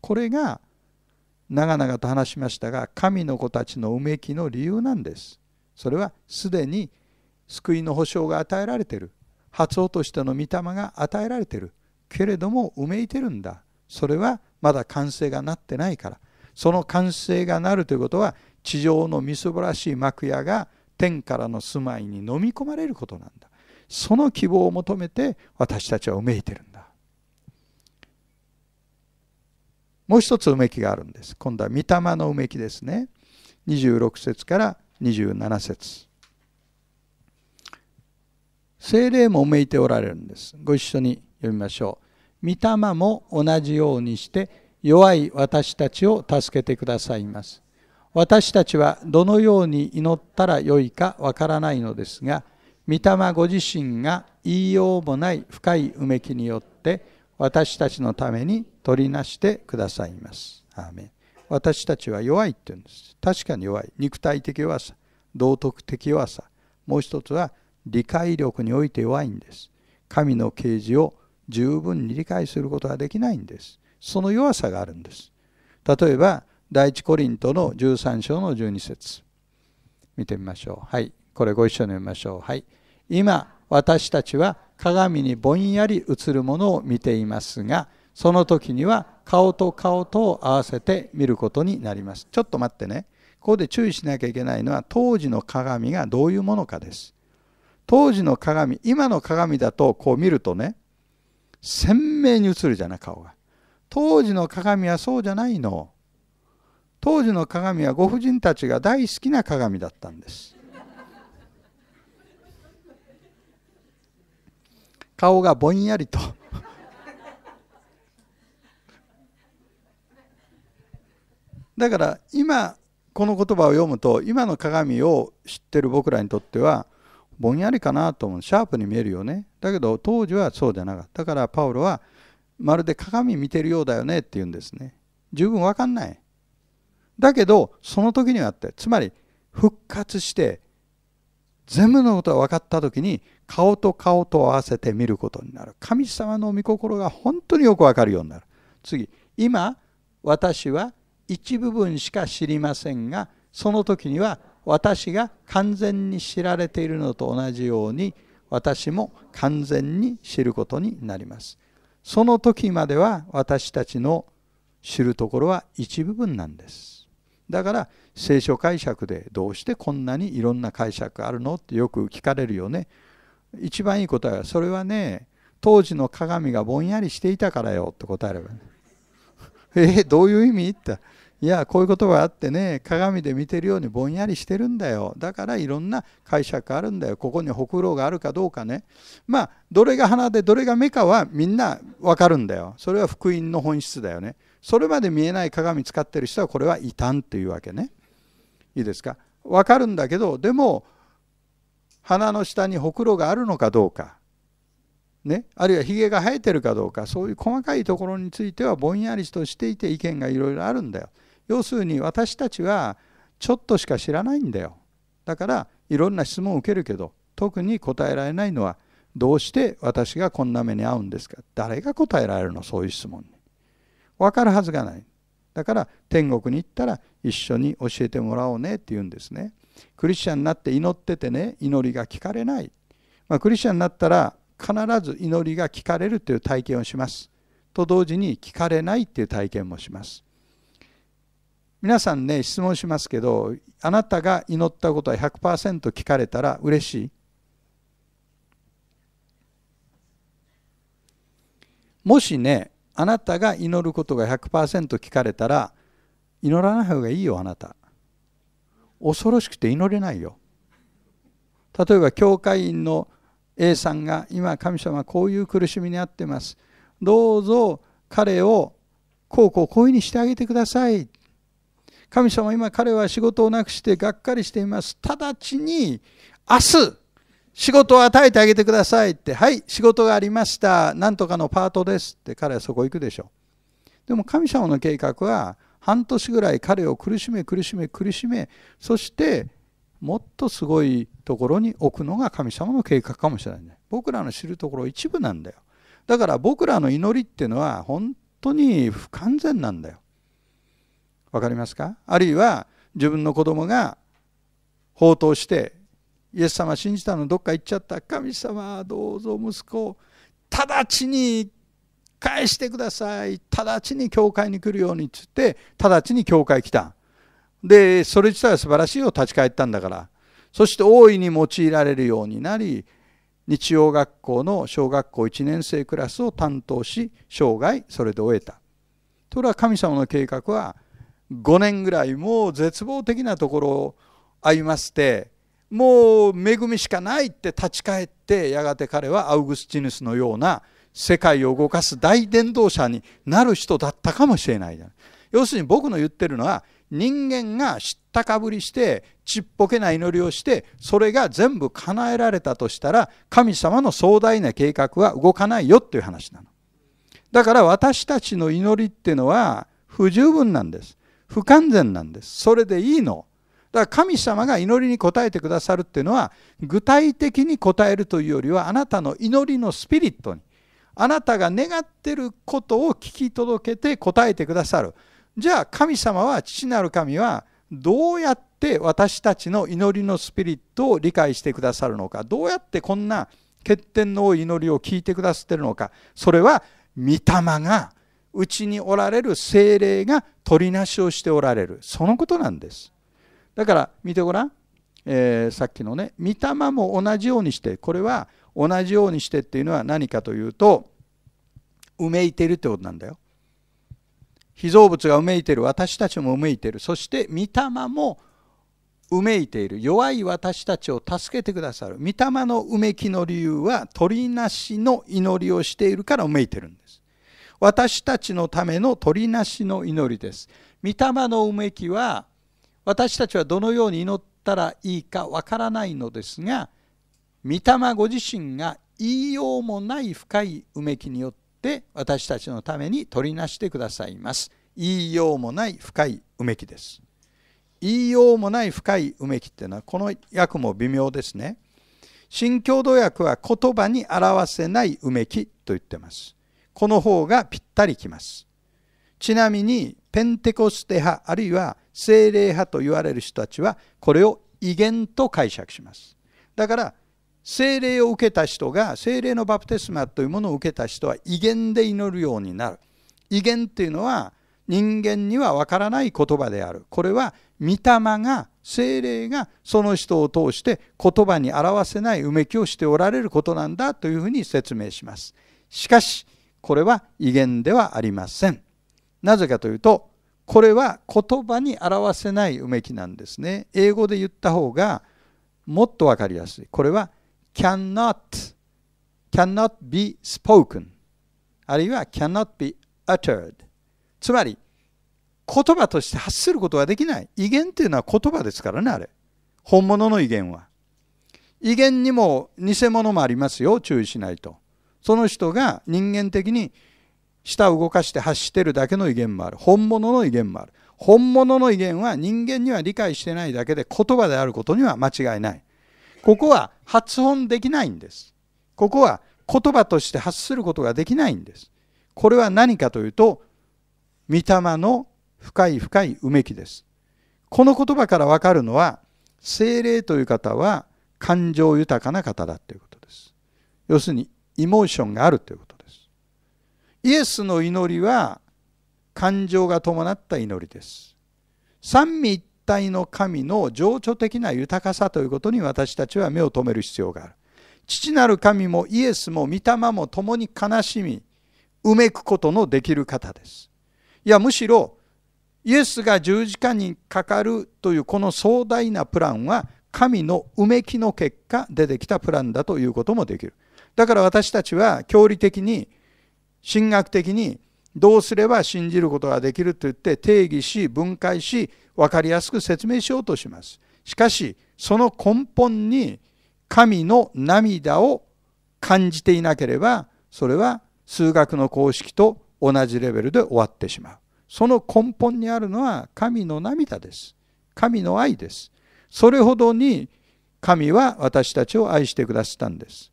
これが長々と話しましたが神の子たちのうめきの理由なんですそれはすでに救いの保証が与えられてる初音としての御霊が与えられてるけれどもうめいてるんだそれはまだ完成がなってないからその完成がなるということは地上のみすぼらしい幕屋が天からの住まいに飲み込まれることなんだその希望を求めて私たちはうめいてるんだもう一つうめきがあるんです今度は御霊のうめきですね26節から27節聖霊もうめいておられるんですご一緒に読みましょう御霊も同じようにして弱い私たちを助けてくださいます。私たちはどのように祈ったらよいかわからないのですが、御霊ご自身が言いようもない深いうめきによって、私たちのために取りなしてくださいます。アーメン私たちは弱いって言うんです。確かに弱い。肉体的弱さ、道徳的弱さ、もう一つは理解力において弱いんです。神の啓示を十分に理解することができないんです。その弱さがあるんです例えば第一コリントの13章の12節見てみましょうはいこれご一緒に読みましょうはい今私たちは鏡にぼんやり映るものを見ていますがその時には顔と顔とを合わせて見ることになりますちょっと待ってねここで注意しなきゃいけないのは当時の鏡がどういうものかです当時の鏡今の鏡だとこう見るとね鮮明に映るじゃない顔が当時の鏡はそうじゃないの当時の鏡はご婦人たちが大好きな鏡だったんです顔がぼんやりとだから今この言葉を読むと今の鏡を知ってる僕らにとってはぼんやりかなと思うシャープに見えるよねだけど当時はそうじゃなかっただからパウロは「まるで鏡見てるようだよねって言うんですね十分わかんないだけどその時にはってつまり復活して全部のことが分かった時に顔と顔と合わせて見ることになる神様の御心が本当によく分かるようになる次今私は一部分しか知りませんがその時には私が完全に知られているのと同じように私も完全に知ることになりますその時までは私たちの知るところは一部分なんです。だから聖書解釈でどうしてこんなにいろんな解釈あるのってよく聞かれるよね。一番いい答えはそれはね当時の鏡がぼんやりしていたからよって答えれば、ね、えどういう意味っていやこういうことがあってね鏡で見てるようにぼんやりしてるんだよだからいろんな解釈あるんだよここにほくろがあるかどうかねまあどれが鼻でどれが目かはみんなわかるんだよそれは福音の本質だよねそれまで見えない鏡使ってる人はこれは異端というわけねいいですかわかるんだけどでも鼻の下にほくろがあるのかどうかね、あるいはひげが生えてるかどうかそういう細かいところについてはぼんやりとしていて意見がいろいろあるんだよ。要するに私たちはちょっとしか知らないんだよだからいろんな質問を受けるけど特に答えられないのはどうして私がこんな目に遭うんですか誰が答えられるのそういう質問に分かるはずがないだから天国に行ったら一緒に教えてもらおうねって言うんですねクリスチャンになって祈っててね祈りが聞かれない、まあ、クリスチャンになったら必ず祈りが聞かれるという体験をしますと同時に聞かれないっていう体験もします皆さんね質問しますけどあなたが祈ったことは100%聞かれたら嬉しいもしねあなたが祈ることが100%聞かれたら祈らない方がいいよあなた恐ろしくて祈れないよ例えば教会員の A さんが今神様はこういう苦しみにあってますどうぞ彼をこうこうこういうふうにしてあげてください神様今彼は仕事をなくしてがっかりしています直ちに明日仕事を与えてあげてくださいってはい仕事がありましたなんとかのパートですって彼はそこ行くでしょうでも神様の計画は半年ぐらい彼を苦しめ苦しめ苦しめそしてもっとすごいところに置くのが神様の計画かもしれない、ね、僕らの知るところ一部なんだよだから僕らの祈りっていうのは本当に不完全なんだよ分かりますかあるいは自分の子供が放蕩してイエス様信じたのどっか行っちゃった神様どうぞ息子直ちに返してください直ちに教会に来るようにっつって直ちに教会来たでそれ自体は素晴らしいよ立ち返ったんだからそして大いに用いられるようになり日曜学校の小学校1年生クラスを担当し生涯それで終えたそれは神様の計画は5年ぐらいもう絶望的なところを歩ましてもう恵みしかないって立ち返ってやがて彼はアウグスチヌスのような世界を動かす大伝道者になる人だったかもしれない要するに僕の言ってるのは人間が知ったかぶりしてちっぽけな祈りをしてそれが全部叶えられたとしたら神様の壮大な計画は動かないよっていう話なのだから私たちの祈りっていうのは不十分なんです不完全なんですそれでいいのだから神様が祈りに応えてくださるっていうのは具体的に応えるというよりはあなたの祈りのスピリットにあなたが願ってることを聞き届けて答えてくださるじゃあ神様は父なる神はどうやって私たちの祈りのスピリットを理解してくださるのかどうやってこんな欠点の多い祈りを聞いてくださってるのかそれは御霊がうちにおられる精霊が取りなしをしておられるそのことなんですだから見てごらん、えー、さっきのね御霊も同じようにしてこれは同じようにしてっていうのは何かというとうめいてるってことなんだよ被造物がうめいてる私たちもうめいてるそして御霊もうめいている弱い私たちを助けてくださる御霊のうめきの理由は鳥なしの祈りをしているからうめいてるんです私たちのための取りなしの祈りです。御霊のうめきは私たちはどのように祈ったらいいかわからないのですが御霊ご自身が言いようもない深いうめきによって私たちのために取りなしてくださいます。言いようもない深いうめきです。言いようもない深いうめきっていうのはこの訳も微妙ですね。新共同訳は言葉に表せないうめきと言ってます。この方がぴったりきます。ちなみにペンテコステ派あるいは精霊派と言われる人たちはこれを威厳と解釈します。だから精霊を受けた人が精霊のバプテスマというものを受けた人は威厳で祈るようになる。威厳っていうのは人間にはわからない言葉である。これは御霊が精霊がその人を通して言葉に表せないうめきをしておられることなんだというふうに説明します。しかしこれは威厳ではありませんなぜかというとこれは言葉に表せないうめきなんですね英語で言った方がもっと分かりやすいこれは cannot cannot be spoken あるいは cannot be uttered つまり言葉として発することができない威厳というのは言葉ですからねあれ本物の威厳は威厳にも偽物もありますよ注意しないとその人が人間的に舌を動かして発してるだけの威厳もある本物の威厳もある本物の威厳は人間には理解してないだけで言葉であることには間違いないここは発音できないんですここは言葉として発することができないんですこれは何かというと御霊の深い深いうめきですこの言葉からわかるのは精霊という方は感情豊かな方だということです要するにイモーションがあるということです。イエスの祈りは感情が伴った祈りです。三位一体の神の情緒的な豊かさということに私たちは目を留める必要がある。父なる神もイエスも御霊も共に悲しみ、うめくことのできる方です。いや、むしろイエスが十字架にかかるというこの壮大なプランは神のうめきの結果出てきたプランだということもできる。だから私たちは教理的に神学的にどうすれば信じることができると言って定義し分解し分かりやすく説明しようとします。しかしその根本に神の涙を感じていなければそれは数学の公式と同じレベルで終わってしまう。その根本にあるのは神の涙です。神の愛です。それほどに神は私たちを愛してくださったんです。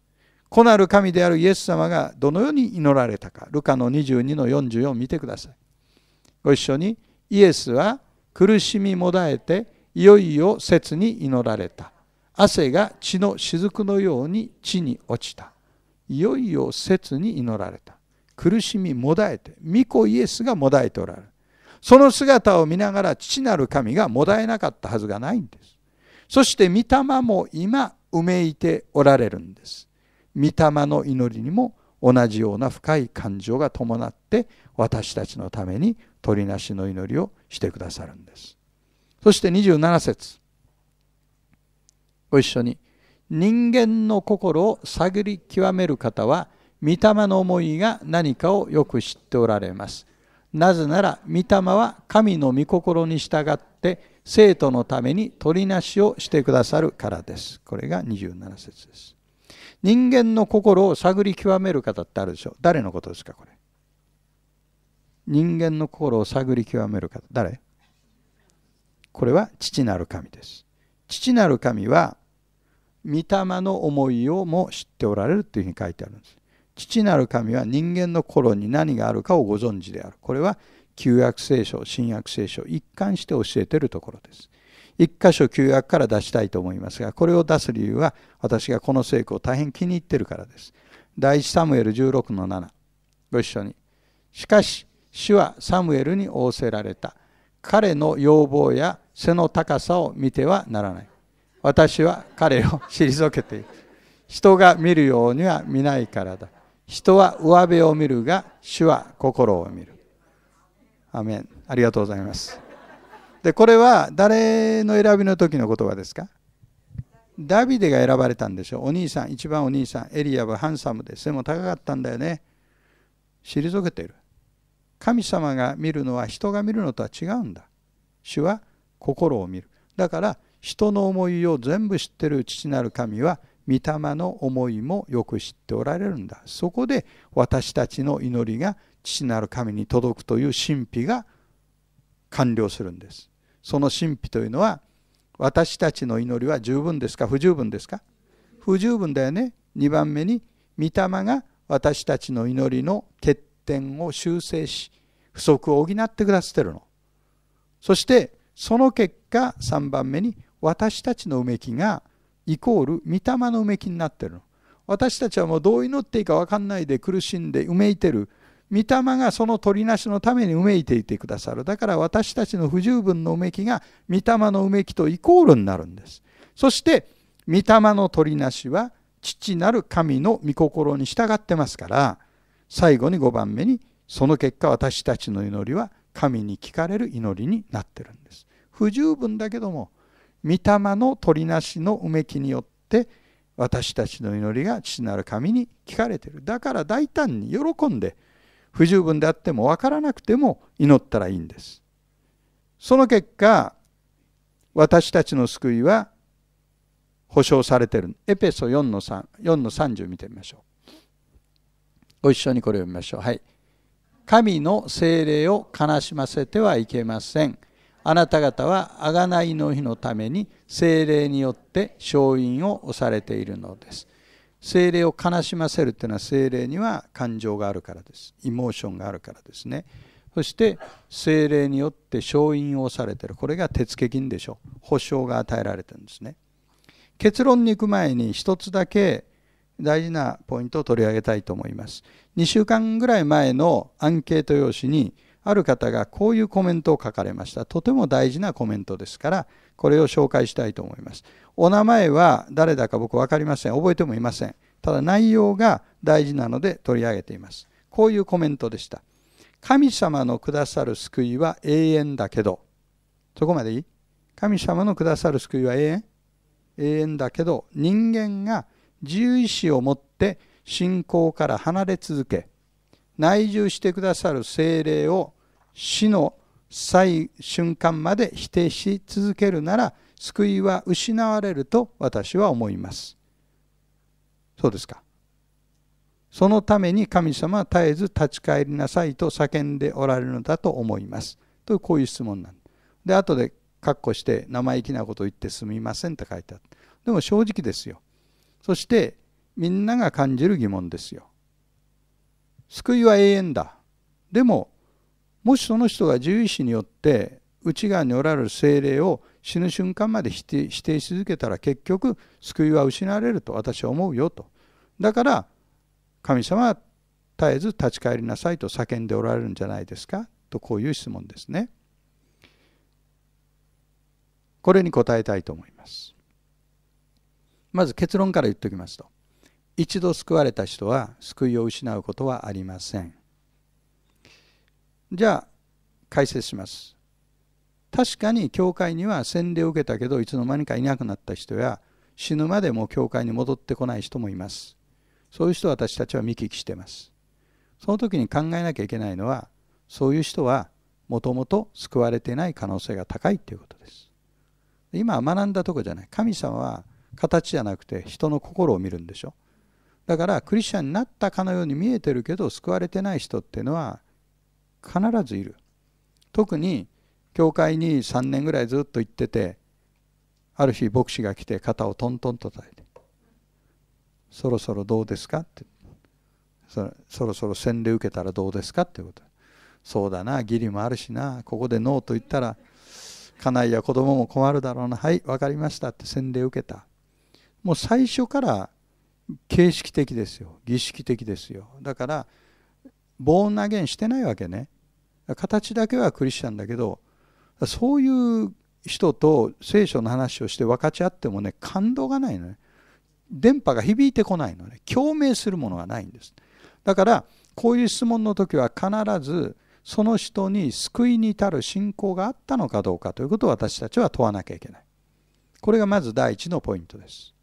子なる神であるイエス様がどのように祈られたかルカの22の44見てくださいご一緒にイエスは苦しみもだえていよいよ切に祈られた汗が血の雫のように地に落ちたいよいよ切に祈られた苦しみもだえて巫女イエスがもだえておられるその姿を見ながら父なる神がもだえなかったはずがないんですそして御霊も今うめいておられるんです御霊の祈りにも同じような深い感情が伴って私たちのために取りなしの祈りをしてくださるんですそして27節ご一緒に人間の心を探り極める方は御霊の思いが何かをよく知っておられますなぜなら御霊は神の御心に従って生徒のために取りなしをしてくださるからですこれが27節です人間の心を探り極める方ってあるでしょ誰のことですかこれ人間の心を探り極める方誰これは父なる神です父なる神は御霊の思いをも知っておられるというふうに書いてあるんです父なる神は人間の心に何があるかをご存知であるこれは旧約聖書新約聖書一貫して教えているところです1箇所旧約から出したいと思いますがこれを出す理由は私がこの聖句を大変気に入ってるからです第1サムエル16の7ご一緒にしかし主はサムエルに仰せられた彼の要望や背の高さを見てはならない私は彼を退けている人が見るようには見ないからだ人は上辺を見るが主は心を見るアメンありがとうございますでこれは誰の選びの時の言葉ですかダビデが選ばれたんでしょお兄さん一番お兄さんエリアはハンサムで背も高かったんだよね退けている神様が見るのは人が見るのとは違うんだ主は心を見るだから人の思いを全部知ってる父なる神は御霊の思いもよく知っておられるんだそこで私たちの祈りが父なる神に届くという神秘が完了するんですその神秘というのは私たちの祈りは十分ですか不十分ですか不十分だよね2番目に御霊が私たちの祈りの欠点を修正し不足を補ってくださってるのそしてその結果3番目に私たちのうめきがイコール御霊のうめきになってるの私たちはもうどう祈っていいか分かんないで苦しんでうめいてる御霊がその取りなしのためにうめいていてくださるだから私たちの不十分のうめきが御霊のうめきとイコールになるんですそして御霊の取りなしは父なる神の御心に従ってますから最後に5番目にその結果私たちの祈りは神に聞かれる祈りになってるんです不十分だけども御霊の取りなしのうめきによって私たちの祈りが父なる神に聞かれてるだから大胆に喜んで不十分であっても分からなくても祈ったらいいんです。その結果私たちの救いは保証されているエペソ4の3 4の30見てみましょう。ご一緒にこれを見ましょう。はい。神の精霊を悲しませてはいけません。あなた方は贖いの日のために精霊によって勝因を押されているのです。精霊を悲しませるというのは精霊には感情があるからですイモーションがあるからですねそして精霊によって勝因をされているこれが手付金でしょう保証が与えられてるんですね結論に行く前に一つだけ大事なポイントを取り上げたいと思います2週間ぐらい前のアンケート用紙にある方がこういうコメントを書かれましたとても大事なコメントですからこれを紹介したいと思いますお名前は誰だか僕分かりません覚えてもいませんただ内容が大事なので取り上げていますこういうコメントでした神様のくださる救いは永遠だけどそこまでいい神様のくださる救いは永遠永遠だけど人間が自由意志を持って信仰から離れ続け内住してくださる精霊を死の最瞬間まで否定し続けるなら救いは失われると私は思いますそうですかそのために神様は絶えず立ち返りなさいと叫んでおられるのだと思いますとこういう質問なんで後で括弧して生意気なこと言ってすみませんと書いてあるでも正直ですよそしてみんなが感じる疑問ですよ救いは永遠だでももしその人が獣医師によって内側におられる精霊を死ぬ瞬間まで否定し続けたら結局救いは失われると私は思うよとだから神様は絶えず立ち返りなさいと叫んでおられるんじゃないですかとこういう質問ですねこれに答えたいと思いますまず結論から言っておきますと一度救われた人は救いを失うことはありませんじゃあ解説します確かに教会には洗礼を受けたけどいつの間にかいなくなった人や死ぬまでも教会に戻ってこない人もいますそういう人を私たちは見聞きしてますその時に考えなきゃいけないのはそういう人はもともと救われてない可能性が高いということです今学んだとこじゃない神様は形じゃなくて人の心を見るんでしょだからクリスチャンになったかのように見えてるけど救われてない人っていうのは必ずいる特に教会に3年ぐらいずっと行っててある日牧師が来て肩をトントンと叩いて「そろそろどうですか?」ってそ「そろそろ洗礼受けたらどうですか?」っていうことそうだな義理もあるしなここでノーと言ったら家内や子供も困るだろうなはい分かりましたって洗礼受けたもう最初から形式的ですよ儀式的ですよだから棒投げんしてないわけね形だけはクリスチャンだけどそういう人と聖書の話をして分かち合ってもね感動がないのね電波が響いてこないのね共鳴するものがないんですだからこういう質問の時は必ずその人に救いに至る信仰があったのかどうかということを私たちは問わなきゃいけないこれがまず第一のポイントです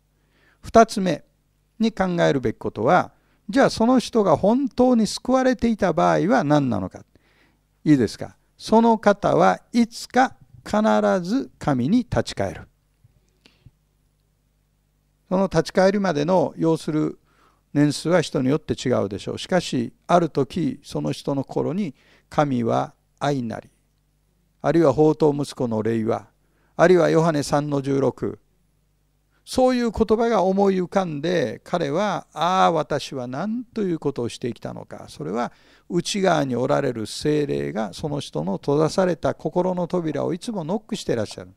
2つ目に考えるべきことはじゃあその人が本当に救われていた場合は何なのかいいですかその方はいつか必ず神に立ち返るその立ち返りまでの要する年数は人によって違うでしょうしかしある時その人の頃に神は愛なりあるいは宝刀息子の霊はあるいはヨハネ3の16そういう言葉が思い浮かんで彼は「ああ私は何ということをしてきたのか」それは内側におられる精霊がその人の閉ざされた心の扉をいつもノックしていらっしゃる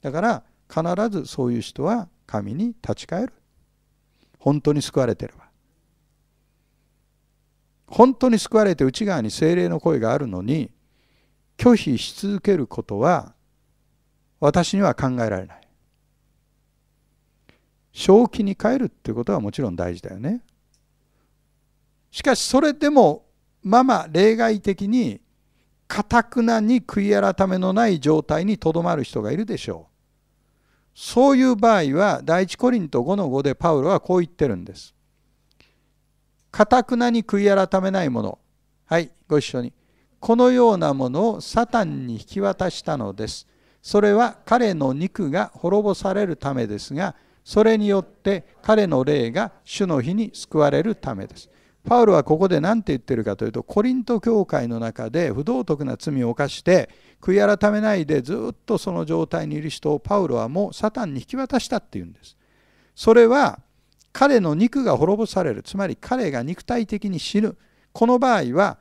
だから必ずそういう人は神に立ち返る本当に救われてれば本当に救われて内側に精霊の声があるのに拒否し続けることは私には考えられない正気に変えるっていうことはもちろん大事だよね。しかしそれでもまま例外的にかたくなに悔い改めのない状態にとどまる人がいるでしょう。そういう場合は第一コリント5の5でパウロはこう言ってるんです。かたくなに悔い改めないものはいご一緒にこのようなものをサタンに引き渡したのです。それは彼の肉が滅ぼされるためですがそれによって彼の霊が主の日に救われるためです。パウロはここで何て言ってるかというとコリント教会の中で不道徳な罪を犯して悔い改めないでずっとその状態にいる人をパウロはもうサタンに引き渡したっていうんです。それは彼の肉が滅ぼされるつまり彼が肉体的に死ぬこの場合は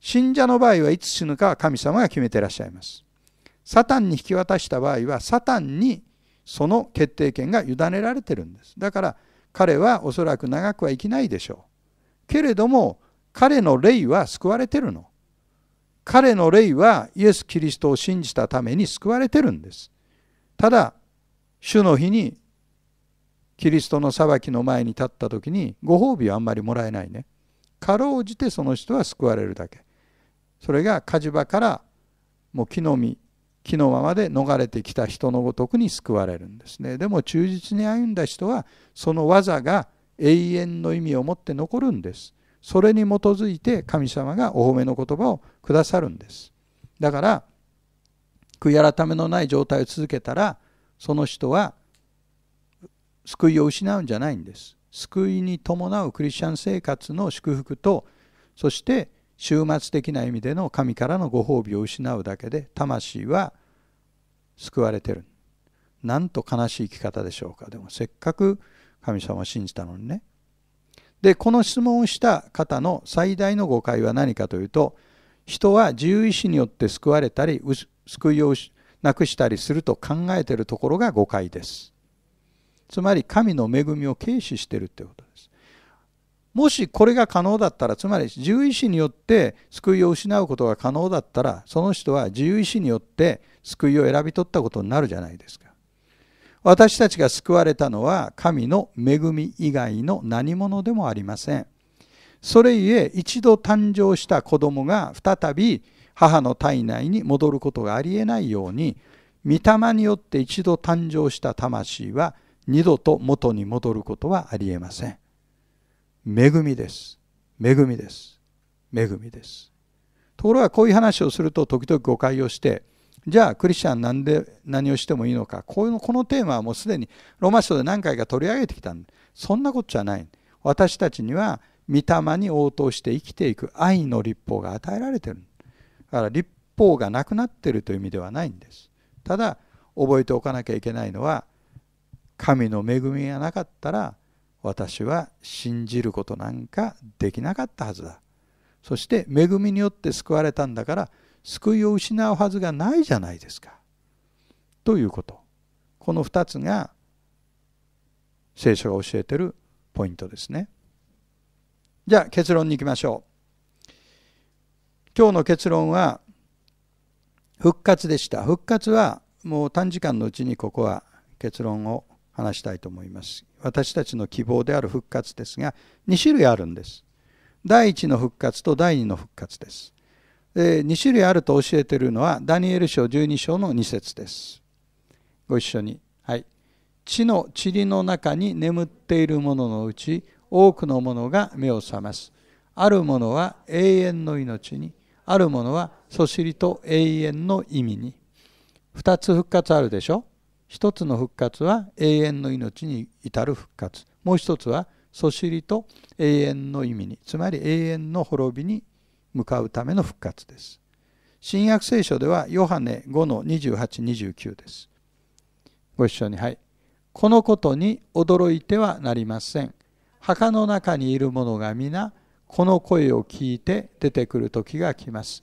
信者の場合はいつ死ぬかは神様が決めてらっしゃいます。サタンに引き渡した場合はサタンにその決定権が委ねられてるんですだから彼はおそらく長くは生きないでしょうけれども彼の霊は救われてるの彼の霊はイエス・キリストを信じたために救われてるんですただ主の日にキリストの裁きの前に立った時にご褒美はあんまりもらえないねかろうじてその人は救われるだけそれが火事場からもう木の実木のままで逃れてきた人のごとくに救われるんですねでも忠実に歩んだ人はその技が永遠の意味を持って残るんですそれに基づいて神様がお褒めの言葉をくださるんですだから悔い改めのない状態を続けたらその人は救いを失うんじゃないんです救いに伴うクリスチャン生活の祝福とそして終末的な意味での神からのご褒美を失うだけで魂は救われてるなんと悲しい生き方でしょうかでもせっかく神様を信じたのにねでこの質問をした方の最大の誤解は何かというと人は自由意志によって救われたり救いをなくしたりすると考えているところが誤解ですつまり神の恵みを軽視しているということですもしこれが可能だったらつまり自由意志によって救いを失うことが可能だったらその人は自由意志によって救いを選び取ったことになるじゃないですか。私たちが救われたのは神の恵み以外の何者でもありません。それゆえ一度誕生した子供が再び母の体内に戻ることがありえないように御霊によって一度誕生した魂は二度と元に戻ることはありえません。恵みです。恵みです。恵みです。ところがこういう話をすると時々誤解をして、じゃあクリスチャンなんで何をしてもいいのか、このこのテーマはもうすでにローマ書で何回か取り上げてきたんそんなことじゃない。私たちには御霊に応答して生きていく愛の立法が与えられてる。だから立法がなくなってるという意味ではないんです。ただ覚えておかなきゃいけないのは神の恵みがなかったら私は信じることなんかできなかったはずだ。そして恵みによって救われたんだから救いを失うはずがないじゃないですか。ということ。この2つが聖書が教えてるポイントですね。じゃあ結論に行きましょう。今日の結論は復活でした。復活はもう短時間のうちにここは結論を話したいと思います。私たちの希望である復活ですが2種類あるんです第1の復活と第2の復活ですで2種類あると教えているのはダニエル書12章の2節ですご一緒にはい地の塵の中に眠っているもののうち多くのものが目を覚ますあるものは永遠の命にあるものはそしりと永遠の意味に2つ復活あるでしょ一つの復活は永遠の命に至る復活もう一つはそしりと永遠の意味につまり永遠の滅びに向かうための復活です新約聖書ではヨハネ5の2829ですご一緒にはいこのことに驚いてはなりません墓の中にいる者が皆この声を聞いて出てくる時が来ます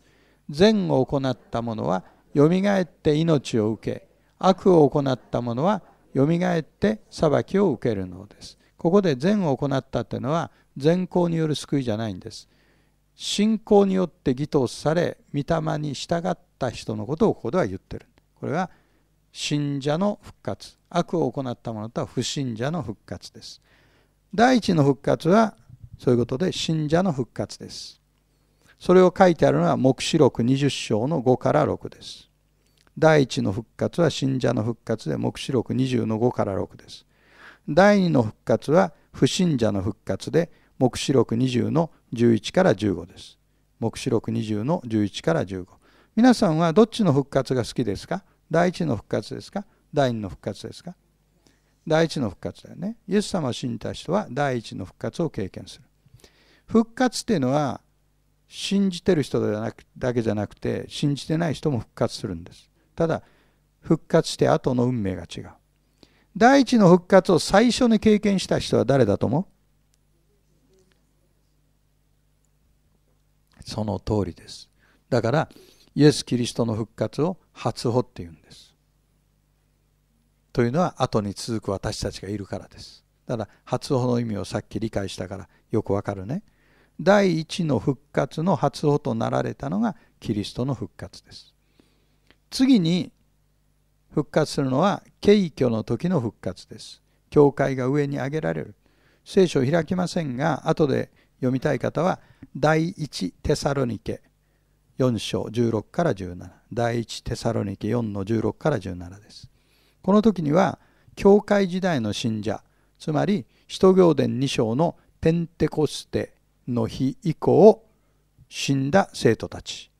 善を行った者はよみがえって命を受け悪を行った者はよみがえって裁きを受けるのです。ここで善を行ったというのは善行による救いじゃないんです。信仰によって義とされ御霊に従った人のことをここでは言ってる。これは信者の復活悪を行った者とは不信者の復活です。第一の復活はそういうことで信者の復活です。それを書いてあるのは黙示録20章の5から6です。第一の復活は信者の復活で黙示録20の5から6です。第二の復活は不信者の復活で黙示録20の11から15です。黙示録20の11から15。皆さんはどっちの復活が好きですか第一の復活ですか第二の復活ですか第一の復活だよね。イエス様を信じた人は第一の復活を経験する。復活っていうのは信じてる人だけじゃなくて信じてない人も復活するんです。ただ復活して後の運命が違う第一の復活を最初に経験した人は誰だと思うその通りですだからイエス・キリストの復活を初歩っていうんですというのは後に続く私たちがいるからですだから初歩の意味をさっき理解したからよくわかるね第一の復活の初歩となられたのがキリストの復活です次に復活するのは敬虚の時の復活です。教会が上に上げられる。聖書を開きませんが、後で読みたい方は、第1テサロニケ4章16から17。第1テサロニケ4の16から17です。この時には、教会時代の信者、つまり、使徒行伝2章のペンテコステの日以降、死んだ生徒たち、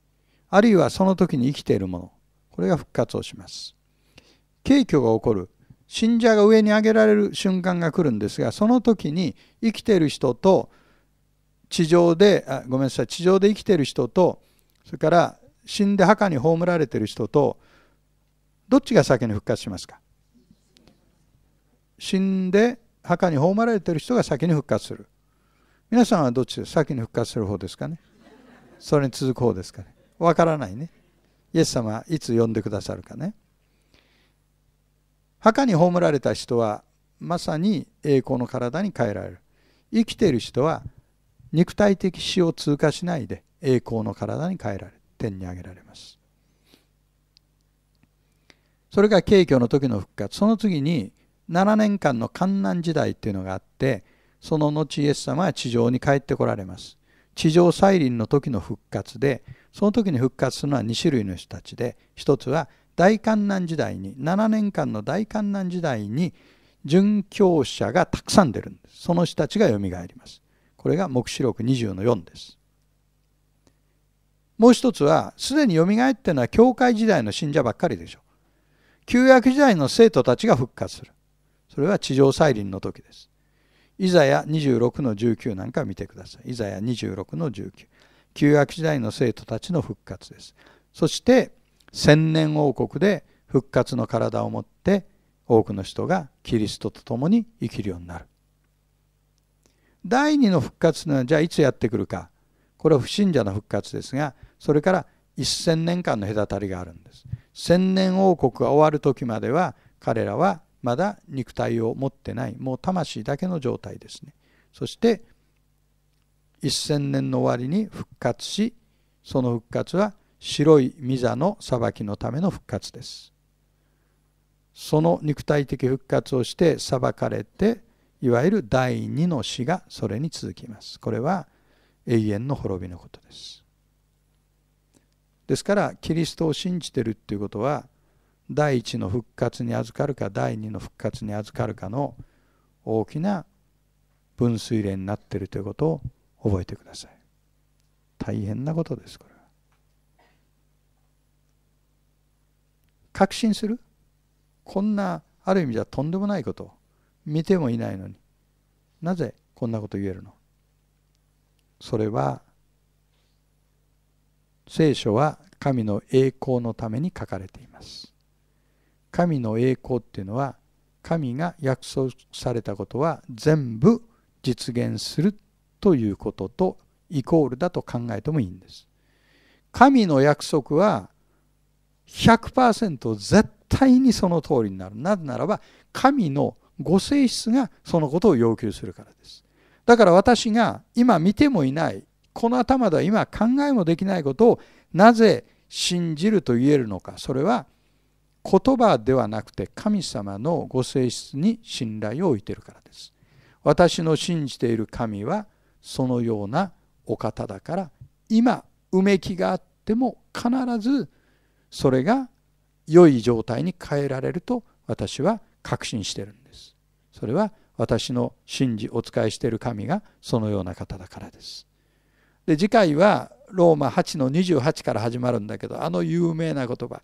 あるいはその時に生きている者、これが復活をします。景挙が起こる信者が上に上げられる瞬間が来るんですがその時に生きている人と地上であごめんなさい地上で生きている人とそれから死んで墓に葬られている人とどっちが先に復活しますか死んで墓に葬られている人が先に復活する皆さんはどっちで先に復活する方ですかねそれに続く方ですかねわからないねイエス様いつ呼んでくださるかね墓に葬られた人はまさに栄光の体に変えられる生きている人は肉体的死を通過しないで栄光の体に変えられ天に上げられますそれが景挙の時の復活その次に7年間の観難時代っていうのがあってその後イエス様は地上に帰ってこられます地上再臨の時の復活でその時に復活するのは2種類の人たちで一つは大観難時代に7年間の大観難時代に殉教者がたくさん出るんですその人たちがよみがえりますこれが黙示録20の4ですもう一つはすでによみがえってのは教会時代の信者ばっかりでしょう旧約時代の生徒たちが復活するそれは地上再臨の時ですイザヤ26の19なんか見てくださいイザヤ26の19旧約時代の生徒たちの復活ですそして千年王国で復活の体を持って多くの人がキリストと共に生きるようになる第二の復活というのはじゃあいつやってくるかこれは不信者の復活ですがそれから1,000年間の隔たりがあるんです千年王国が終わる時までは彼らはまだ肉体を持ってないもう魂だけの状態ですねそして1000年の終わりに復活しその復活は白い御座の裁きのための復活ですその肉体的復活をして裁かれていわゆる第二の死がそれに続きますこれは永遠の滅びのことですですからキリストを信じてるっていうことは第一の復活に預かるか第二の復活に預かるかの大きな分水嶺になっているということを覚えてください大変なことですこれは確信するこんなある意味じゃとんでもないこと見てもいないのになぜこんなこと言えるのそれは聖書は神の栄光のために書かれています神の栄光っていうのは神が約束されたことは全部実現するということとイコールだと考えてもいいんです。神の約束は100%絶対にその通りになる。なぜならば神のご性質がそのことを要求するからです。だから私が今見てもいない、この頭では今考えもできないことをなぜ信じると言えるのか。それは言葉ではなくて神様のご性質に信頼を置いているからです。私の信じている神はそのようなお方だから今うめきがあっても必ずそれが良い状態に変えられると私は確信してるんですそれは私の信じお仕えしている神がそのような方だからですで次回はローマ8の28から始まるんだけどあの有名な言葉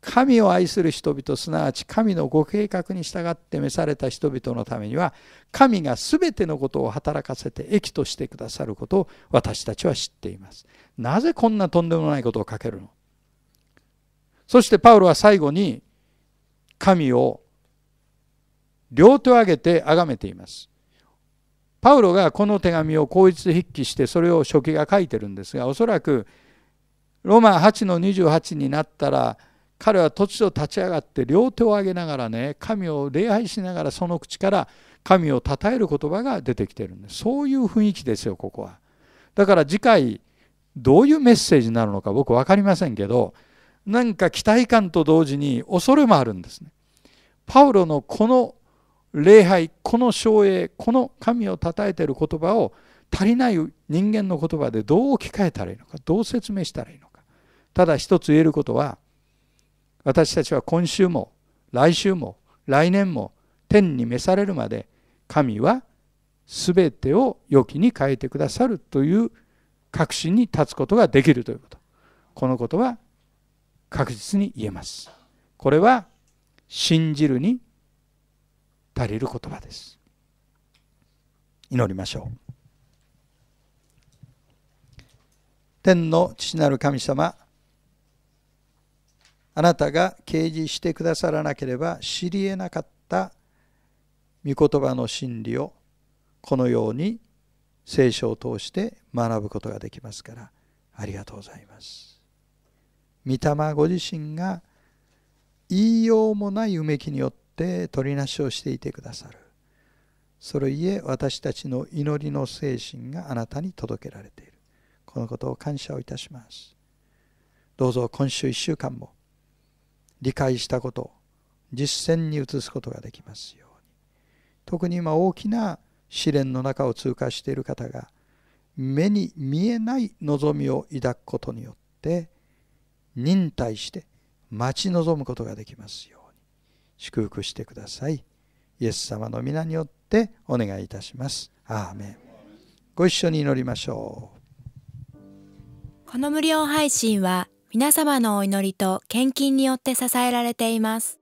神を愛する人々すなわち神のご計画に従って召された人々のためには神が全てのことを働かせて益としてくださることを私たちは知っています。なぜこんなとんでもないことを書けるのそしてパウロは最後に神を両手を挙げて崇めています。パウロがこの手紙を口述筆記してそれを書記が書いてるんですがおそらくローマ8の28になったら彼は突如立ち上がって両手を上げながらね神を礼拝しながらその口から神を称える言葉が出てきてるんですそういう雰囲気ですよここはだから次回どういうメッセージになるのか僕分かりませんけどなんか期待感と同時に恐れもあるんですねパウロのこの礼拝この奨励この神を称えている言葉を足りない人間の言葉でどう置き換えたらいいのかどう説明したらいいのかただ一つ言えることは私たちは今週も来週も来年も天に召されるまで神は全てを良きに変えてくださるという確信に立つことができるということこのことは確実に言えますこれは信じるに足りる言葉です祈りましょう天の父なる神様あなたが掲示してくださらなければ知りえなかった御言葉の真理をこのように聖書を通して学ぶことができますからありがとうございます。御霊ご自身が言いようもないうめきによって取りなしをしていてくださる。それゆえ私たちの祈りの精神があなたに届けられている。このことを感謝をいたします。どうぞ今週1週間も理解したこと実践に移すことができますように特に今大きな試練の中を通過している方が目に見えない望みを抱くことによって忍耐して待ち望むことができますように祝福してくださいイエス様の皆によってお願いいたしますアーメンご一緒に祈りましょうこの無料配信は皆様のお祈りと献金によって支えられています。